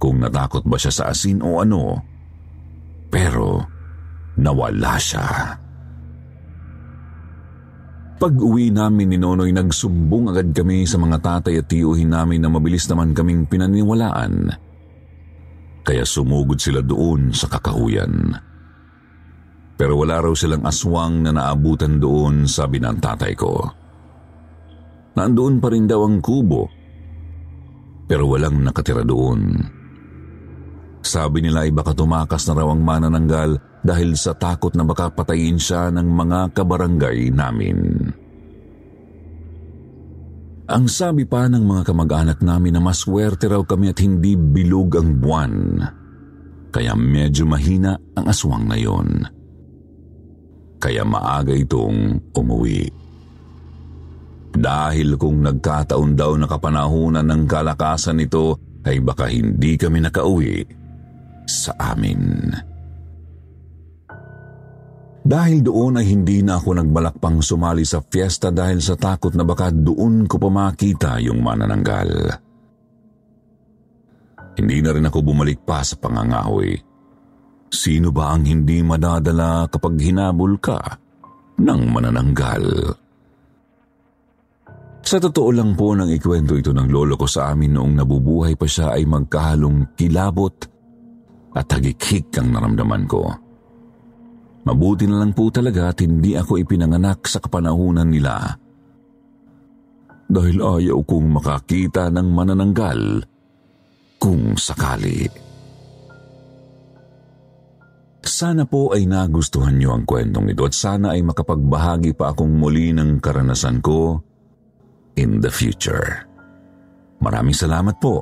kung natakot ba siya sa asin o ano. Pero nawala siya. Pag uwi namin ni Nonoy, nagsumbong agad kami sa mga tatay at tiyuhin namin na mabilis naman kaming pinaniwalaan. Kaya sumugod sila doon sa kakahuyan. Pero wala raw silang aswang na naabutan doon, sabi ng tatay ko. Nandoon pa rin daw ang kubo pero walang nakatira doon. Sabi nila ay baka tumakas na raw ang manananggal dahil sa takot na baka patayin siya ng mga kabarangay namin. Ang sabi pa ng mga kamag-anak namin na maswerte raw kami at hindi bilog ang buwan. Kaya medyo mahina ang aswang na yon. Kaya maaga itong umuwi. Umuwi. Dahil kung nagkataon daw na kapanahunan ng kalakasan nito ay baka hindi kami nakauwi sa amin. Dahil doon ay hindi na ako nagbalak pang sumali sa fiesta dahil sa takot na baka doon ko pa makita yung manananggal. Hindi na rin ako bumalik pa sa pangangahoy. Sino ba ang hindi madadala kapag hinabol ka ng manananggal? Sa totoo lang po nang ikwento ito ng lolo ko sa amin noong nabubuhay pa siya ay magkahalong kilabot at hagikik ang naramdaman ko. Mabuti na lang po talaga at hindi ako ipinanganak sa kapanahunan nila. Dahil ayaw kong makakita ng manananggal kung sakali. Sana po ay nagustuhan niyo ang kwentong ito at sana ay makapagbahagi pa akong muli ng karanasan ko in the future. Maraming salamat po.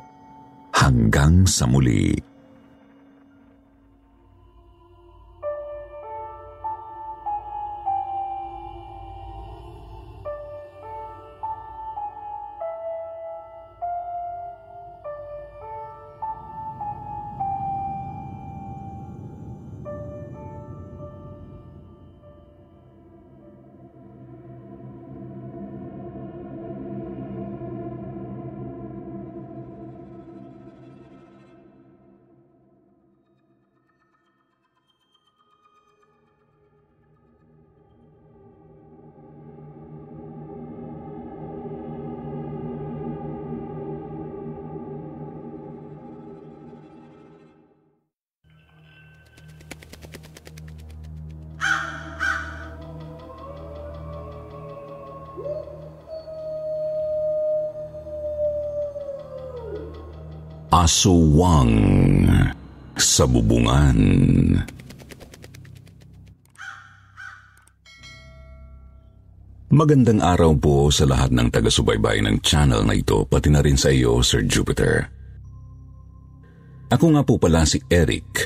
Hanggang sa muli. asuwang sa bubungan. Magandang araw po sa lahat ng taga-subaybay ng channel na ito, pati na rin sa iyo, Sir Jupiter. Ako nga po pala si Eric,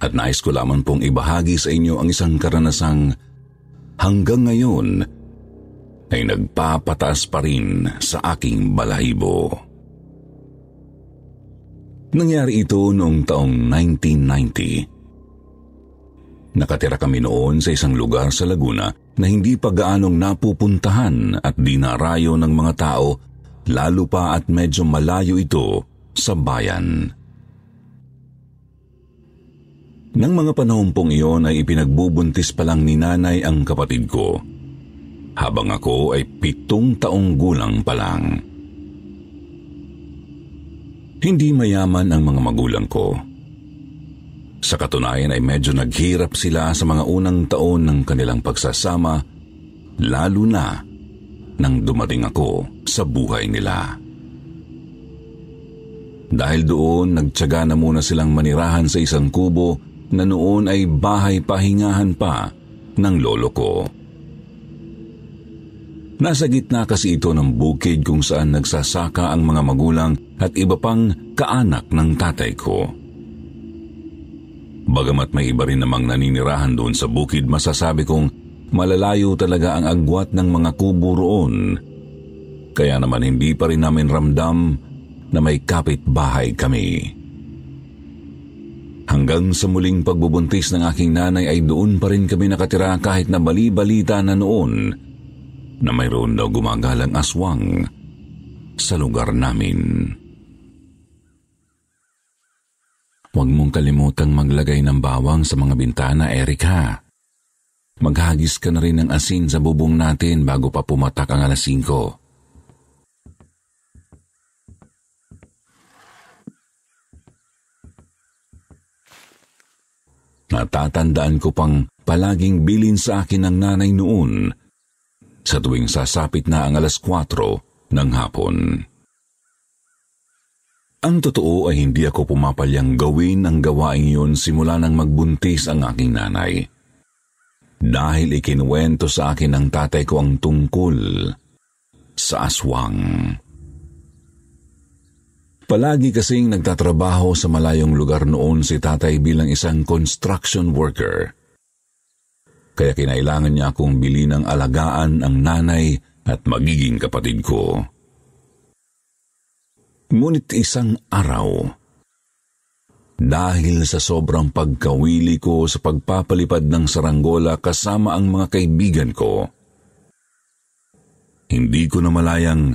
at nais ko lamang pong ibahagi sa inyo ang isang karanasang hanggang ngayon ay nagpapataas pa rin sa aking balahibo. Nangyari ito noong taong 1990. Nakatira kami noon sa isang lugar sa Laguna na hindi pa gaanong napupuntahan at dinarayo ng mga tao lalo pa at medyo malayo ito sa bayan. Nang mga panahon pong iyon ay ipinagbubuntis pa lang ni nanay ang kapatid ko. Habang ako ay pitong taong gulang pa lang. Hindi mayaman ang mga magulang ko. Sa katunayan ay medyo naghirap sila sa mga unang taon ng kanilang pagsasama, lalo na nang dumating ako sa buhay nila. Dahil doon, nagtsaga na muna silang manirahan sa isang kubo na noon ay bahay pahingahan pa ng lolo ko. Nasa gitna kasi ito ng bukid kung saan nagsasaka ang mga magulang at iba pang kaanak ng tatay ko. Bagamat may iba rin namang naninirahan doon sa bukid, masasabi kong malalayo talaga ang agwat ng mga kubo roon. Kaya naman hindi pa rin namin ramdam na may kapitbahay kami. Hanggang sa muling pagbubuntis ng aking nanay ay doon pa rin kami nakatira kahit na bali-balita na noon na mayroon daw gumagalang aswang sa lugar namin. Huwag mong kalimutang maglagay ng bawang sa mga bintana, Erika. Maghagis ka na rin ng asin sa bubong natin bago pa pumatak ang alas 5. Natatandaan ko pang palaging bilin sa akin ng nanay noon sa tuwing sasapit na ang alas 4 ng hapon. Ang totoo ay hindi ako pumapalyang gawin ang gawaing yun simula nang magbuntis ang aking nanay. Dahil ikinuwento sa akin ng tatay ko ang tungkol sa aswang. Palagi kasing nagtatrabaho sa malayong lugar noon si tatay bilang isang construction worker kaya kinailangan niya akong bili ng alagaan ang nanay at magiging kapatid ko. Ngunit isang araw, dahil sa sobrang pagkawili ko sa pagpapalipad ng saranggola kasama ang mga kaibigan ko, hindi ko na malayang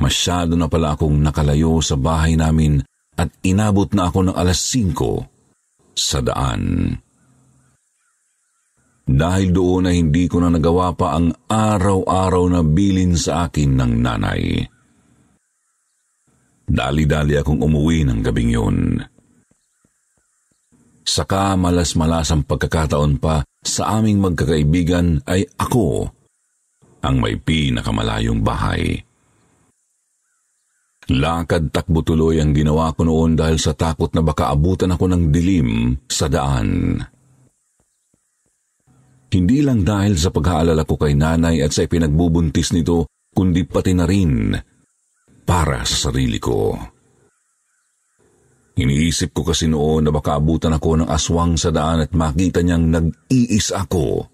masyado na pala akong nakalayo sa bahay namin at inabot na ako ng alas 5 sa daan. Dahil doon ay hindi ko na nagawa pa ang araw-araw na bilin sa akin ng nanay. Dali-dali akong umuwi ng gabing yun. Saka malas malas ang pagkakataon pa sa aming magkakaibigan ay ako ang may pinakamalayong bahay. Lakad takbo tuloy ang ginawa ko noon dahil sa takot na baka abutan ako ng dilim sa daan. Hindi lang dahil sa pag-aalala ko kay nanay at sa ipinagbubuntis nito, kundi pati na rin para sa sarili ko. Iniisip ko kasi noon na baka abutan ako ng aswang sa daan at makita niyang nag-iis ako.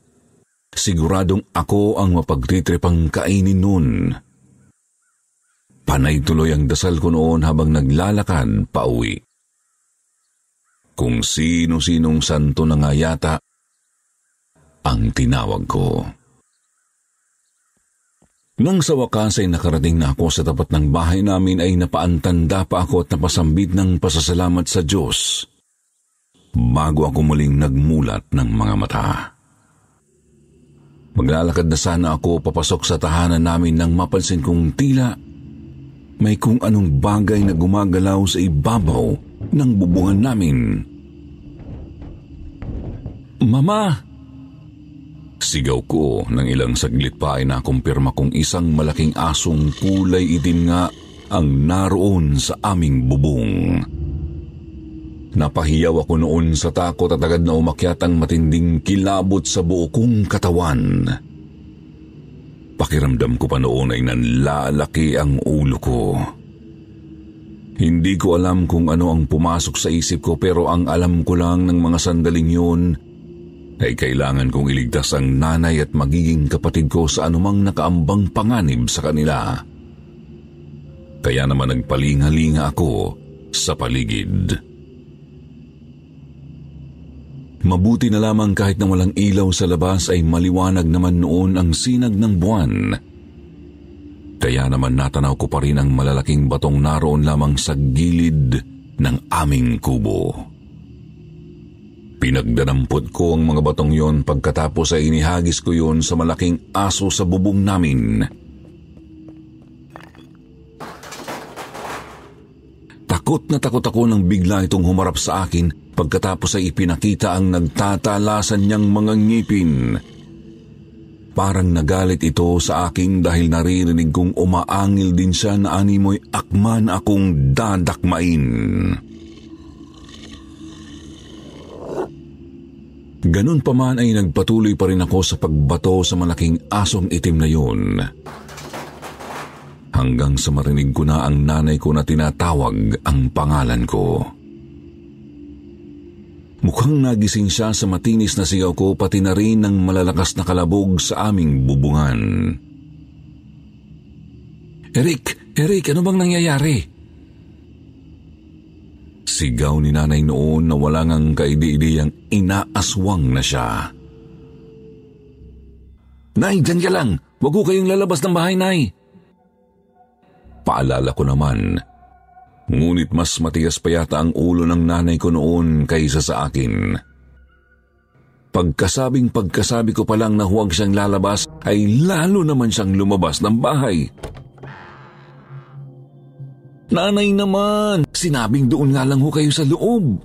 Siguradong ako ang mapagtitripang kainin noon. Panay tuloy ang dasal ko noon habang naglalakad pa uwi. Kung sino-sinong santo na nga yata ang tinawag ko. Nang sa wakas ay nakarating na ako sa tapat ng bahay namin ay napaantanda pa ako at napasambit ng pasasalamat sa Diyos bago ako muling nagmulat ng mga mata. Maglalakad na sana ako papasok sa tahanan namin nang mapansin kong tila may kung anong bagay na gumagalaw sa ibabaw ng bubungan namin. Mama! Sigaw ko ng ilang saglit pa ay nakumpirma kong isang malaking asong kulay itim nga ang naroon sa aming bubong. Napahiyaw ako noon sa takot at agad na umakyat ang matinding kilabot sa buo kong katawan. Pakiramdam ko pa noon ay nanlalaki ang ulo ko. Hindi ko alam kung ano ang pumasok sa isip ko pero ang alam ko lang ng mga sandaling yun ay kailangan kong iligtas ang nanay at magiging kapatid ko sa anumang nakaambang panganib sa kanila. Kaya naman nagpalingalinga ako sa paligid. Mabuti na lamang kahit na walang ilaw sa labas ay maliwanag naman noon ang sinag ng buwan. Kaya naman natanaw ko pa rin ang malalaking batong naroon lamang sa gilid ng aming kubo. Pinagdanampot ko ang mga batong yon pagkatapos ay inihagis ko yon sa malaking aso sa bubong namin. Takot na takot ako nang bigla itong humarap sa akin pagkatapos ay ipinakita ang nagtatalasan niyang mga ngipin. Parang nagalit ito sa akin dahil naririnig kong umaangil din siya na animoy akman akong dadakmain. Ganun pa man ay nagpatuloy pa rin ako sa pagbato sa malaking asong itim na yun. Hanggang sa marinig ko na ang nanay ko na tinatawag ang pangalan ko. Mukhang nagising siya sa matinis na sigaw ko pati na rin ng malalakas na kalabog sa aming bubungan. Eric! Eric! Ano bang nangyayari? Sigaw ni nanay noon na wala ngang kaidi-idiyang inaaswang na siya. Nay, dyan ka lang! Huwag ko kayong lalabas ng bahay, Nay! Paalala ko naman. Ngunit mas matigas pa yata ang ulo ng nanay ko noon kaysa sa akin. Pagkasabing pagkasabi ko pa lang na huwag siyang lalabas ay lalo naman siyang lumabas ng bahay. Nanay naman, sinabing doon nga lang ho kayo sa loob.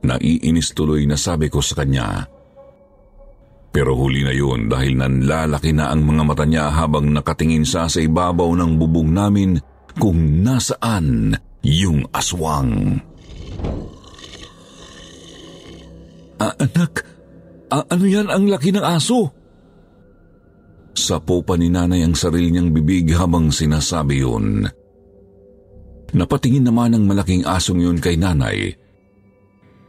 Naiinis tuloy na sabi ko sa kanya. Pero huli na yun dahil nanlalaki na ang mga mata niya habang nakatingin sa sa ibabaw ng bubong namin kung nasaan yung aswang. Ah, anak, ah, ano yan ang laki ng aso? Sapo pa ni nanay ang sarili niyang bibig habang sinasabi yun. Napatingin naman ng malaking asong yun kay nanay.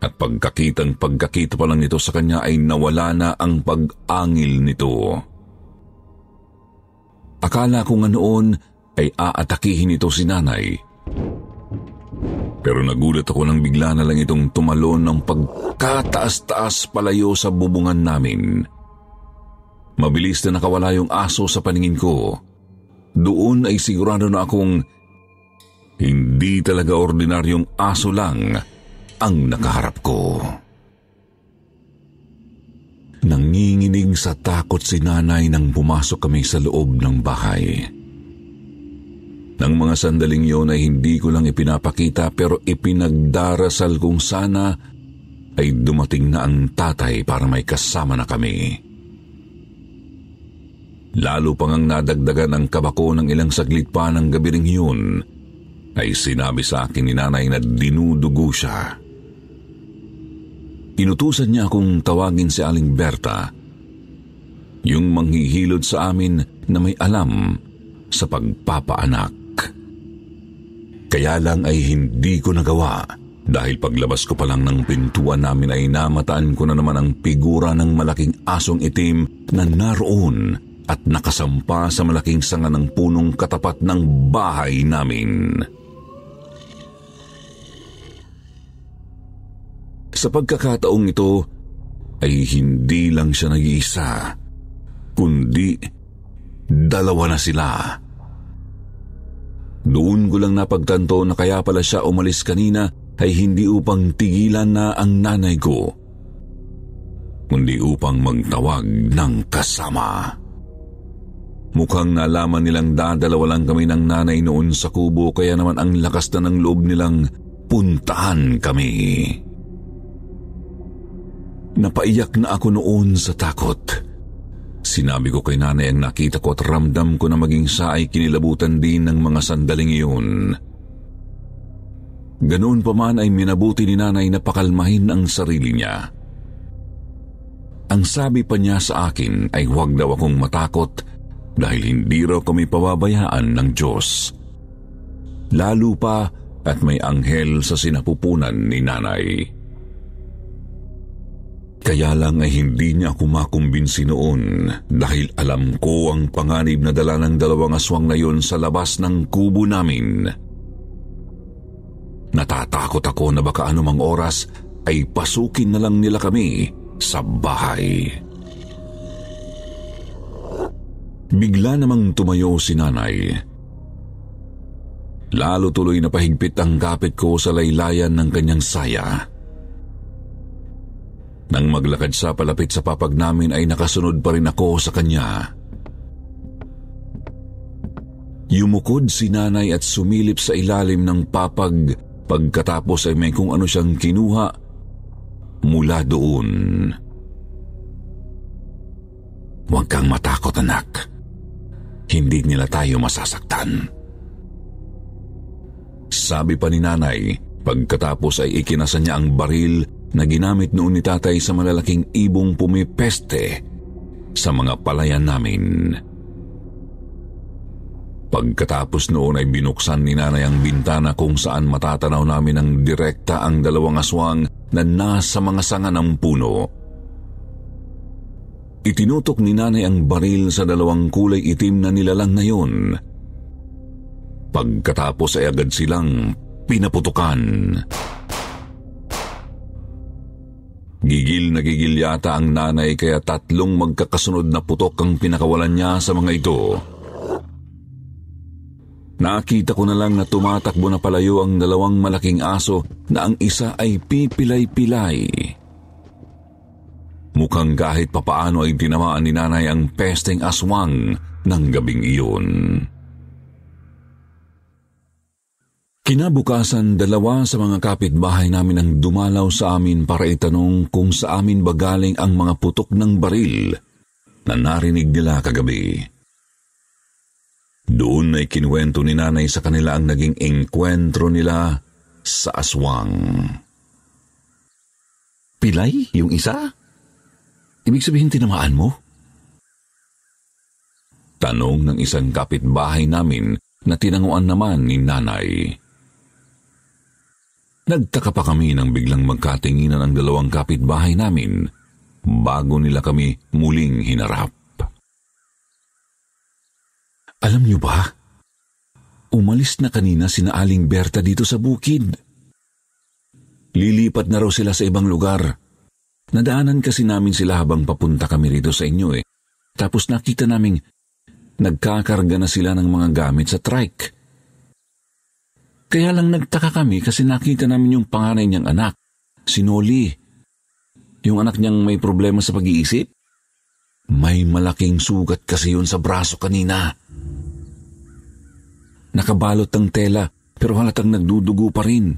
At pagkakitang pagkakita pa lang nito sa kanya ay nawala na ang pag-angil nito. Akala ko nga noon ay aatakihin ito si nanay. Pero nagulat ako nang bigla na lang itong tumalon ng pagkataas-taas palayo sa bubungan namin. Mabilis na nakawala yung aso sa paningin ko. Doon ay sigurado na akong hindi talaga ordinaryong aso lang ang nakaharap ko. Nanginginig sa takot si nanay nang pumasok kami sa loob ng bahay. Nang mga sandaling yon ay hindi ko lang ipinapakita pero ipinagdarasal kong sana ay dumating na ang tatay para may kasama na kami. Lalo pang ang nadagdagan ang kabako ng ilang saglit pa ng gabi ring yun ay sinabi sa akin ni nanay na dinudugo siya. Inutusan niya akong tawagin si Aling Berta, yung manghihilod sa amin na may alam sa pagpapaanak. Kaya lang ay hindi ko nagawa dahil paglabas ko pa lang ng pintuan namin ay namataan ko na naman ang figura ng malaking asong itim na naroon at nakasampa sa malaking sanga ng punong katapat ng bahay namin. Sa pagkakataong ito ay hindi lang siya nag-iisa, kundi dalawa na sila. Doon ko lang napagtanto na kaya pala siya umalis kanina ay hindi upang tigilan na ang nanay ko, kundi upang magtawag ng kasama. Mukhang nalaman nilang dadalawa lang kami ng nanay noon sa kubo kaya naman ang lakas na ng loob nilang puntahan kami. Kami. Napaiyak na ako noon sa takot. Sinabi ko kay nanay ang nakita ko at ramdam ko na maging sa ay kinilabutan din ng mga sandaling iyon. Ganoon pa man ay minabuti ni nanay na pakalmahin ang sarili niya. Ang sabi pa niya sa akin ay huwag daw akong matakot dahil hindi raw kami pababayaan ng Diyos. Lalo pa at may anghel sa sinapupunan ni nanay. Kaya lang ay hindi niya ako makumbinsi noon dahil alam ko ang panganib na dala ng dalawang aswang na yon sa labas ng kubo namin. Natatakot ako na baka anumang oras ay pasukin na lang nila kami sa bahay. Bigla namang tumayo si nanay. Lalo tuloy na pahigpit ang kapit ko sa laylayan ng kanyang saya. Nang maglakad sa palapit sa papag namin ay nakasunod pa rin ako sa kanya. Yumukod si nanay at sumilip sa ilalim ng papag pagkatapos ay may kung ano siyang kinuha mula doon. Huwag kang matakot anak. Hindi nila tayo masasaktan. Sabi pa ni nanay, pagkatapos ay ikinasa niya ang baril na ginamit noon ni tatay sa malalaking ibong pumipeste sa mga palayan namin. Pagkatapos noon ay binuksan ni nanay ang bintana kung saan matatanaw namin ang direkta ang dalawang aswang na nasa mga sanga ng puno. Itinutok ni nanay ang baril sa dalawang kulay itim na nilalang na yun. Pagkatapos ay agad silang pinaputukan. Pinaputukan. Gigil na gigil yata ang nanay kaya tatlong magkakasunod na putok ang pinakawalan niya sa mga ito. Nakita ko na lang na tumatakbo na palayo ang dalawang malaking aso na ang isa ay pipilay-pilay. Mukhang kahit papaano ay tinamaan ni nanay ang pesteng aswang ng gabing iyon. Kinabukasan, dalawa sa mga kapitbahay namin ang dumalaw sa amin para itanong kung sa amin ba galing ang mga putok ng baril na narinig nila kagabi. Doon ay kinuwento ni nanay sa kanila ang naging engkwentro nila sa aswang. Pilay, yung isa? Ibig sabihin tinamaan mo? Tanong ng isang kapitbahay namin na tinanguan naman ni nanay. Nagtaka pa kami nang biglang magkatinginan ang dalawang kapitbahay namin bago nila kami muling hinarap. Alam niyo ba? Umalis na kanina sina Aling Berta dito sa bukid. Lilipat na raw sila sa ibang lugar. Nadaanan kasi namin sila habang papunta kami rito sa inyo eh. Tapos nakita naming nagkakarga na sila ng mga gamit sa trike. Kaya lang nagtaka kami kasi nakita namin yung panganay niyang anak, si Noli. Yung anak niyang may problema sa pag-iisip? May malaking sugat kasi yun sa braso kanina. Nakabalot ang tela pero halatang nagdudugo pa rin.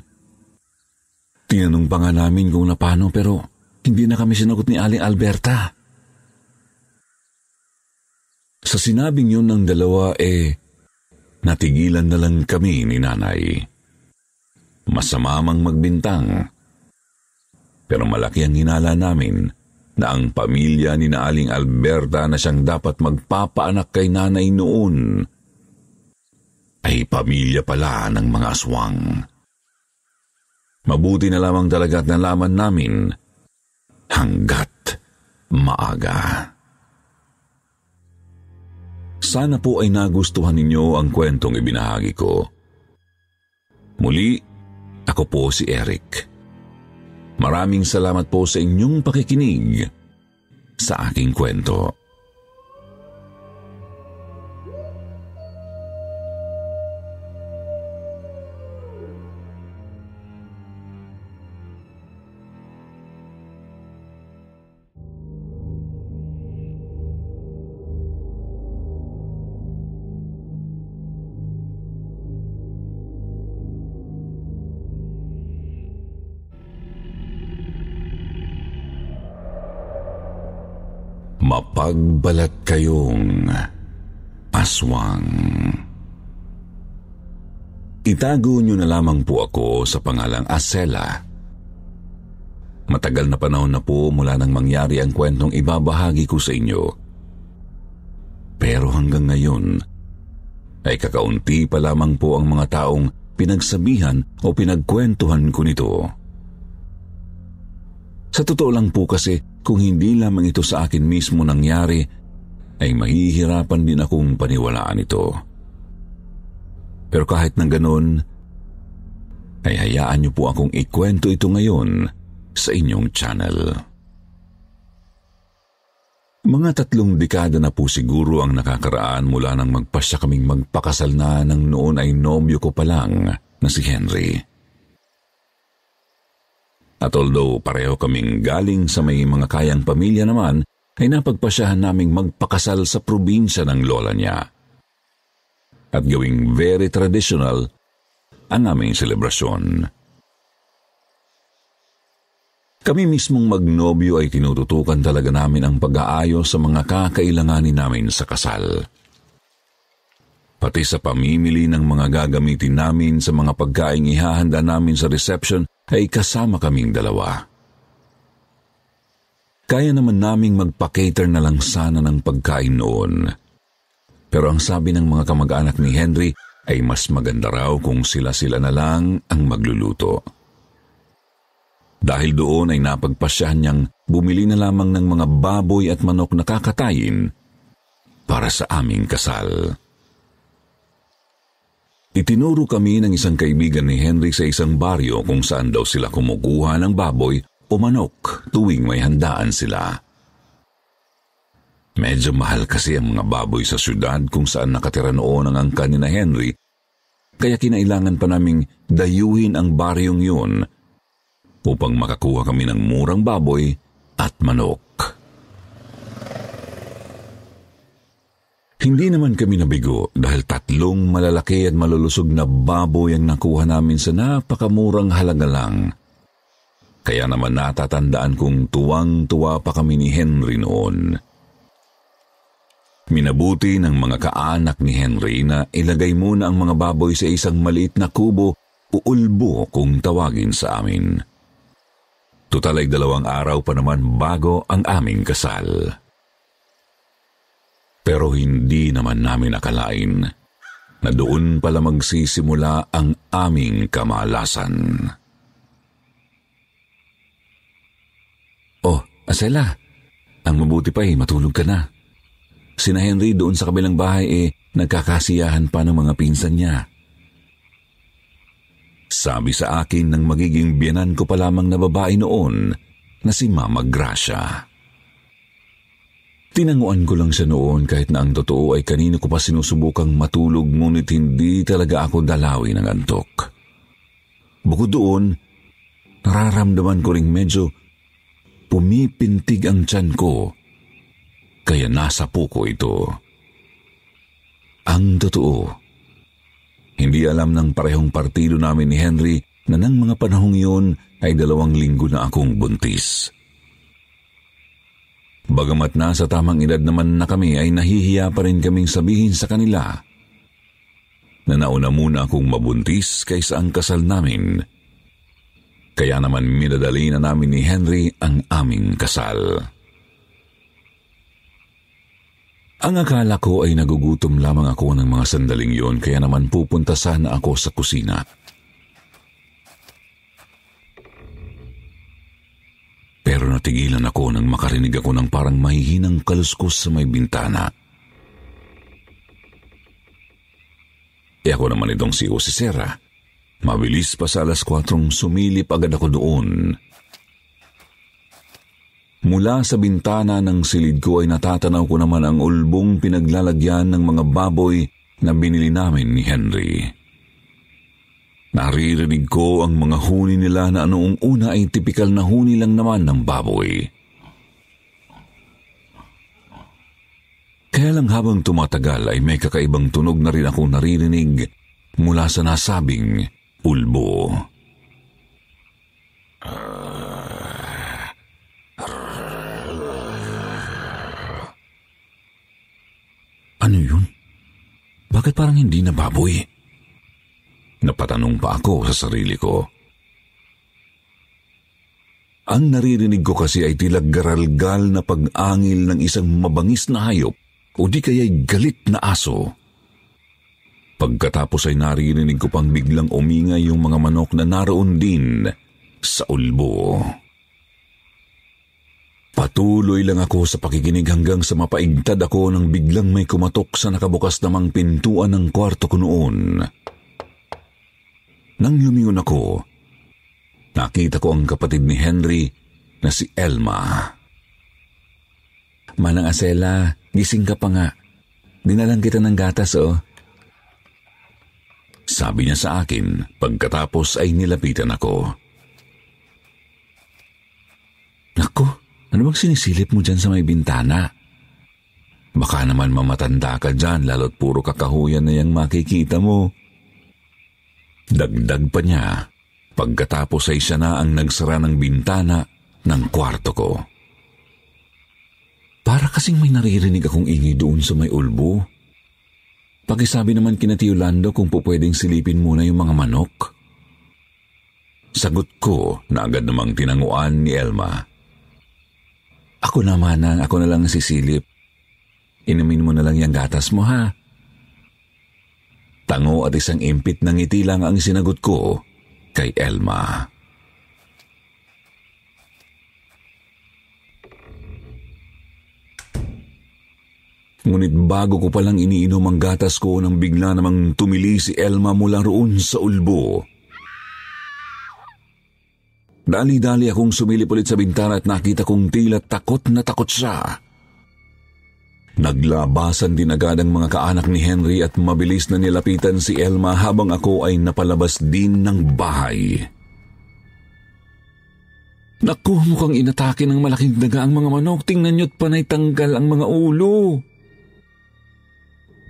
Tinanong pa nga namin kung na paano pero hindi na kami sinagot ni Aling Alberta. Sa sinabing yun ng dalawa eh, Natigilan na lang kami ni nanay. Masama mang magbintang. Pero malaki ang hinala namin na ang pamilya ni Naaling Alberta na siyang dapat magpapaanak kay nanay noon ay pamilya pala ng mga aswang. Mabuti na lamang talaga at nalaman namin hanggat maaga. Sana po ay nagustuhan ninyo ang kwentong ibinahagi ko. Muli, ako po si Eric. Maraming salamat po sa inyong pakikinig sa aking kwento. Mapagbalat kayong aswang. Itago nyo na lamang po ako sa pangalang Asela. Matagal na panahon na po mula nang mangyari ang kwentong ibabahagi ko sa inyo. Pero hanggang ngayon, ay kakaunti pa lamang po ang mga taong pinagsabihan o pinagkwentuhan ko nito. Sa totoo lang po kasi, kung hindi lamang ito sa akin mismo nangyari, ay mahihirapan din akong paniwalaan ito. Pero kahit nang ganoon, ay hayaan niyo po akong ikwento ito ngayon sa inyong channel. Mga tatlong dekada na po siguro ang nakakaraan mula nang magpasya kaming magpakasal na nang noon ay nobyo ko pa lang na si Henry. Henry. At although pareho kaming galing sa may mga kayang pamilya naman, ay napagpasyahan naming magpakasal sa probinsya ng lola niya. At gawing very traditional ang aming selebrasyon. Kami mismong magnobyo ay tinututukan talaga namin ang pag-aayos sa mga kakailanganin namin sa kasal. Pati sa pamimili ng mga gagamitin namin sa mga pagkaing ihahanda namin sa reception ay kasama kaming dalawa. Kaya naman naming magpa-cater na lang sana ng pagkain noon. Pero ang sabi ng mga kamag-anak ni Henry ay mas maganda raw kung sila-sila na lang ang magluluto. Dahil doon ay napagpasyahan niyang bumili na lamang ng mga baboy at manok na kakatayin para sa aming kasal. Itinuro kami ng isang kaibigan ni Henry sa isang baryo kung saan daw sila kumukuha ng baboy o manok tuwing may handaan sila. Medyo mahal kasi ang mga baboy sa syudad kung saan nakatira noon ang angka ni na Henry, kaya kinailangan pa naming dayuhin ang baryong yun upang makakuha kami ng murang baboy at manok. Hindi naman kami nabigo dahil tatlong malalaki at malulusog na baboy ang nakuha namin sa napakamurang halaga lang. Kaya naman natatandaan kong tuwang-tuwa pa kami ni Henry noon. Minabuti ng mga kaanak ni Henry na ilagay muna ang mga baboy sa isang maliit na kubo o ulbo kung tawagin sa amin. Tutalay dalawang araw pa naman bago ang aming kasal. Pero hindi naman namin nakalain na doon pala magsisimula ang aming kamalasan. Oh, Asela, ang mabuti pa eh, matulog ka na. Sina Henry doon sa kabilang bahay eh, nagkakasiyahan pa ng mga pinsan niya. Sabi sa akin ng magiging biyanan ko pa lamang na babae noon na si Mama Gracia. Tinanguan ko lang siya noon kahit na ang totoo ay kanino ko pa sinusubukang matulog ngunit hindi talaga ako dalawin ng antok. Bukod doon, nararamdaman ko ring medyo pumipintig ang tiyan ko kaya nasa puko ito. Ang totoo, hindi alam ng parehong partido namin ni Henry na ng mga panahong iyon ay dalawang linggo na akong buntis. Buntis. Bagamat na sa tamang edad naman na kami ay nahihiya pa rin kaming sabihin sa kanila na nauna muna akong mabuntis kaysa ang kasal namin. Kaya naman minadali na namin ni Henry ang aming kasal. Ang akala ko ay nagugutom lamang ako ng mga sandaling yon kaya naman pupunta sana ako sa kusina. Pero natigilan ako nang makarinig ako ng parang mahihinang kaluskos sa may bintana. E ako naman itong si Jose Serra. Mabilis pa sa alas 4 sumilip agad ako doon. Mula sa bintana ng silid ko ay natatanaw ko naman ang ulbong pinaglalagyan ng mga baboy na binili namin ni Henry. Naririnig ko ang mga huni nila na noong una ay tipikal na huni lang naman ng baboy. Kaya lang habang tumatagal ay may kakaibang tunog na rin akong naririnig mula sa nasabing ulbo. Ano yun? Bakit parang hindi na baboy? Napatanong pa ako sa sarili ko. Ang naririnig ko kasi ay tila garalgal na pag-angil ng isang mabangis na hayop o di kaya'y galit na aso. Pagkatapos ay naririnig ko pang biglang uminga yung mga manok na naroon din sa ulbo. Patuloy lang ako sa pakikinig hanggang sa mapaigtad ako nang biglang may kumatok sa nakabukas namang pintuan ng kwarto ko noon. Nang lumingon ako, nakita ko ang kapatid ni Henry na si Elma. Manang Asela, gising ka pa nga. Dinalang kita ng gatas, oh. Sabi niya sa akin, pagkatapos ay nilapitan ako. Nako, ano bang sinisilip mo dyan sa may bintana? Baka naman mamatanda ka dyan, lalo't puro kakahuyan na yung makikita mo. Dagdag pa niya, pagkatapos ay siya na ang nagsara ng bintana ng kwarto ko. Para kasing may naririnig akong ingay doon sa may ulbo. Pakisabi naman kina Tio Lando kung po silipin muna yung mga manok. Sagot ko na agad namang tinanguan ni Elma. Ako naman na, ako na lang sisilip. Inumin mo na lang yung gatas mo ha. Tango at isang impit ng ngiti lang ang sinagot ko kay Elma. Ngunit bago ko palang iniinom ang gatas ko nang bigla namang tumili si Elma mula roon sa ulbo. Dali-dali akong sumilip ulit sa bintana at nakita kong tila takot na takot siya. Naglabasan din agad ang mga kaanak ni Henry at mabilis na nilapitan si Elma habang ako ay napalabas din ng bahay. Naku, mukhang inatake ng malaking daga ang mga manok. Tingnan niyo't panay tanggal ang mga ulo.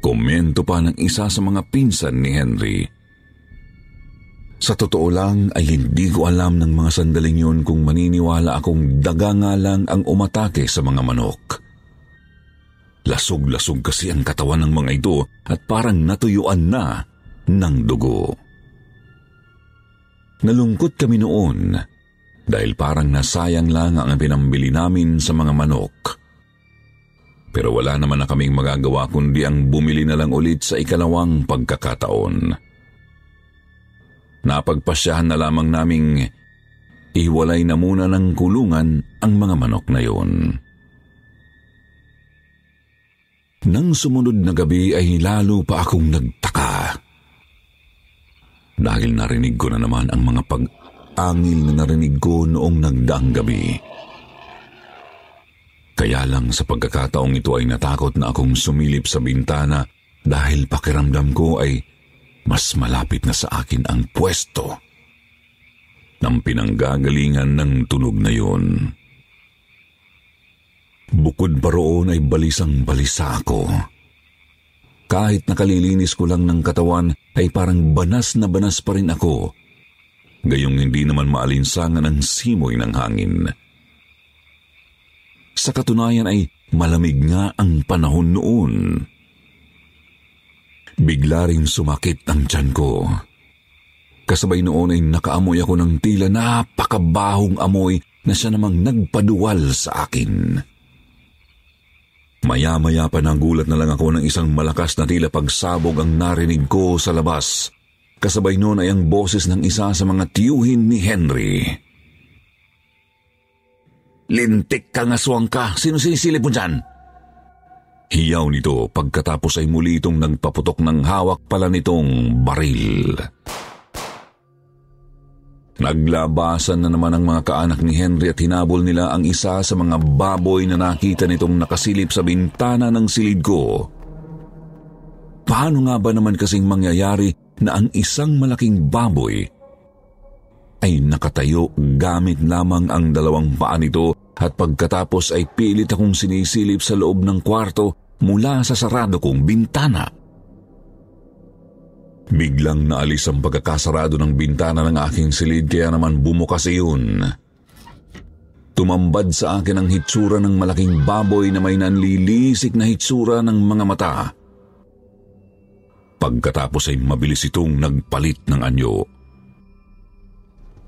Komento pa ng isa sa mga pinsan ni Henry. Sa totoo lang ay hindi ko alam ng mga sandaling yun kung maniniwala akong daga nga lang ang umatake sa mga manok. Lasog-lasog kasi ang katawan ng mga ito at parang natuyuan na ng dugo. Nalungkot kami noon dahil parang nasayang lang ang pinambili namin sa mga manok. Pero wala naman na kaming magagawa kundi ang bumili na lang ulit sa ikalawang pagkakataon. Napagpasyahan na lamang naming iwalay na muna ng kulungan ang mga manok na yon. Nang sumunod na gabi ay lalo pa akong nagtaka. Dahil narinig ko na naman ang mga pag-angil na narinig ko noong nagdaang gabi. Kaya lang sa pagkakataong ito ay natakot na akong sumilip sa bintana dahil pakiramdam ko ay mas malapit na sa akin ang pwesto ng pinanggagalingan ng tunog na yun. Bukod pa roon ay balisang balisa ako. Kahit nakalilinis ko lang ng katawan ay parang banas na banas pa rin ako. Gayong hindi naman maalinsangan ang simoy ng hangin. Sa katunayan ay malamig nga ang panahon noon. Bigla rin sumakit ang tiyan ko. Kasabay noon ay nakaamoy ako ng tila napakabahong amoy na siya namang nagpaduwal sa akin. Maya-maya pa nagulat na lang ako ng isang malakas na tila pagsabog ang narinig ko sa labas. Kasabay noon ay ang boses ng isa sa mga tiyuhin ni Henry. Lintik kang aswang ka! Sino sinisilip mo dyan? Hiyaw nito pagkatapos ay muli itong nagpaputok ng hawak pala nitong baril. Baril. Naglabasan na naman ang mga kaanak ni Henry at hinabol nila ang isa sa mga baboy na nakita nitong nakasilip sa bintana ng silid ko. Paano nga ba naman kasing mangyayari na ang isang malaking baboy ay nakatayo gamit lamang ang dalawang paa nito at pagkatapos ay pilit akong sinisilip sa loob ng kwarto mula sa sarado kong bintana. Biglang naalis ang pagkakasarado ng bintana ng aking silid kaya naman bumukas iyon. Tumambad sa akin ang hitsura ng malaking baboy na may nanlilisik na hitsura ng mga mata. Pagkatapos ay mabilis itong nagpalit ng anyo.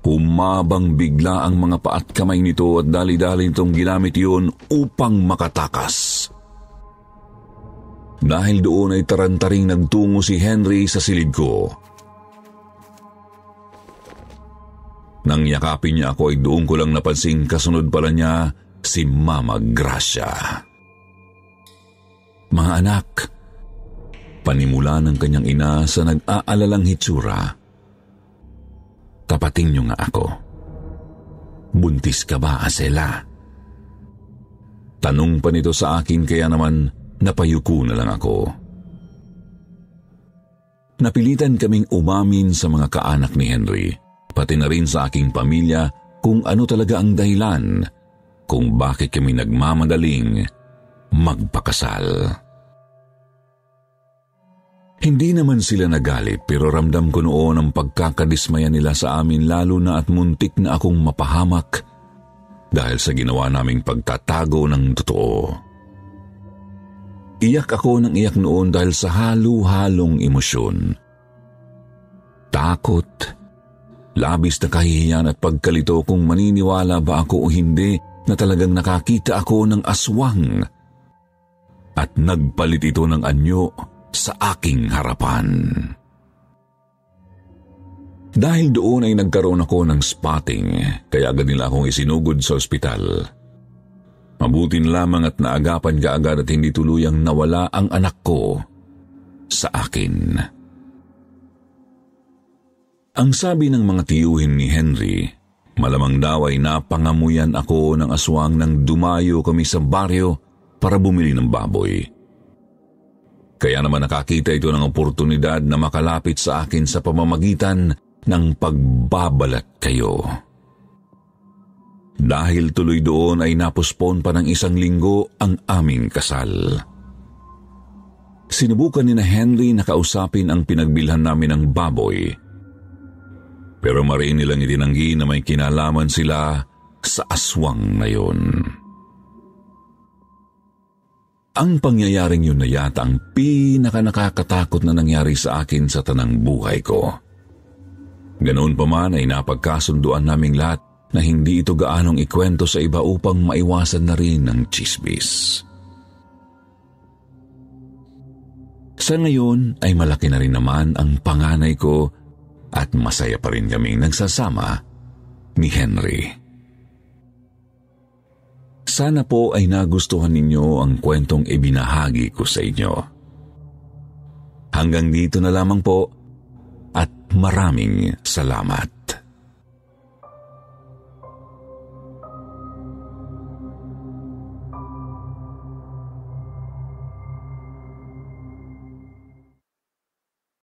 Humabang bigla ang mga paat kamay nito at dali-dali itong ginamit iyon upang makatakas. Dahil doon ay tarantaring nagtungo si Henry sa silid ko. Nang yakapin niya ako ay doon ko lang napansing kasunod pala niya si Mama Gracia. Mga anak, panimula ng kanyang ina sa nag-aalalang hitsura. Tapating niyo nga ako. Buntis ka ba, Asela? Tanong pa nito sa akin kaya naman Napayuko na lang ako. Napilitan kaming umamin sa mga kaanak ni Henry, pati na rin sa aking pamilya kung ano talaga ang dahilan kung bakit kami nagmamadaling magpakasal. Hindi naman sila nagalit pero ramdam ko noon ang pagkakadismaya nila sa amin lalo na at muntik na akong mapahamak dahil sa ginawa naming pagtatago ng totoo. Iyak ako ng iyak noon dahil sa halu halong emosyon. Takot, labis na kahihiyan at pagkalito kung maniniwala ba ako o hindi na talagang nakakita ako ng aswang at nagpalit ito ng anyo sa aking harapan. Dahil doon ay nagkaroon ako ng spotting, kaya agad nila akong isinugod sa ospital. Mabutin lamang at naagapan kaagad at hindi tuluyang nawala ang anak ko sa akin. Ang sabi ng mga tiyuhin ni Henry, malamang daw ay napangamuyan ako ng aswang nang dumayo kami sa baryo para bumili ng baboy. Kaya naman nakakita ito ng oportunidad na makalapit sa akin sa pamamagitan ng pagbabalat kayo. Dahil tuloy doon ay napospon pa ng isang linggo ang aming kasal. Sinubukan ni na Henry na kausapin ang pinagbilhan namin ng baboy. Pero mariin nilang itinanggi na may kinalaman sila sa aswang na yon. Ang pangyayaring yun na yata ang pinakanakakatakot na nangyari sa akin sa tanang buhay ko. Ganoon pa man ay napagkasunduan naming lahat na hindi ito gaanong ikwento sa iba upang maiwasan na rin ang chismis. Sa ngayon ay malaki na rin naman ang panganay ko at masaya pa rin kaming nagsasama ni Henry. Sana po ay nagustuhan ninyo ang kwentong ibinahagi ko sa inyo. Hanggang dito na lamang po at maraming salamat.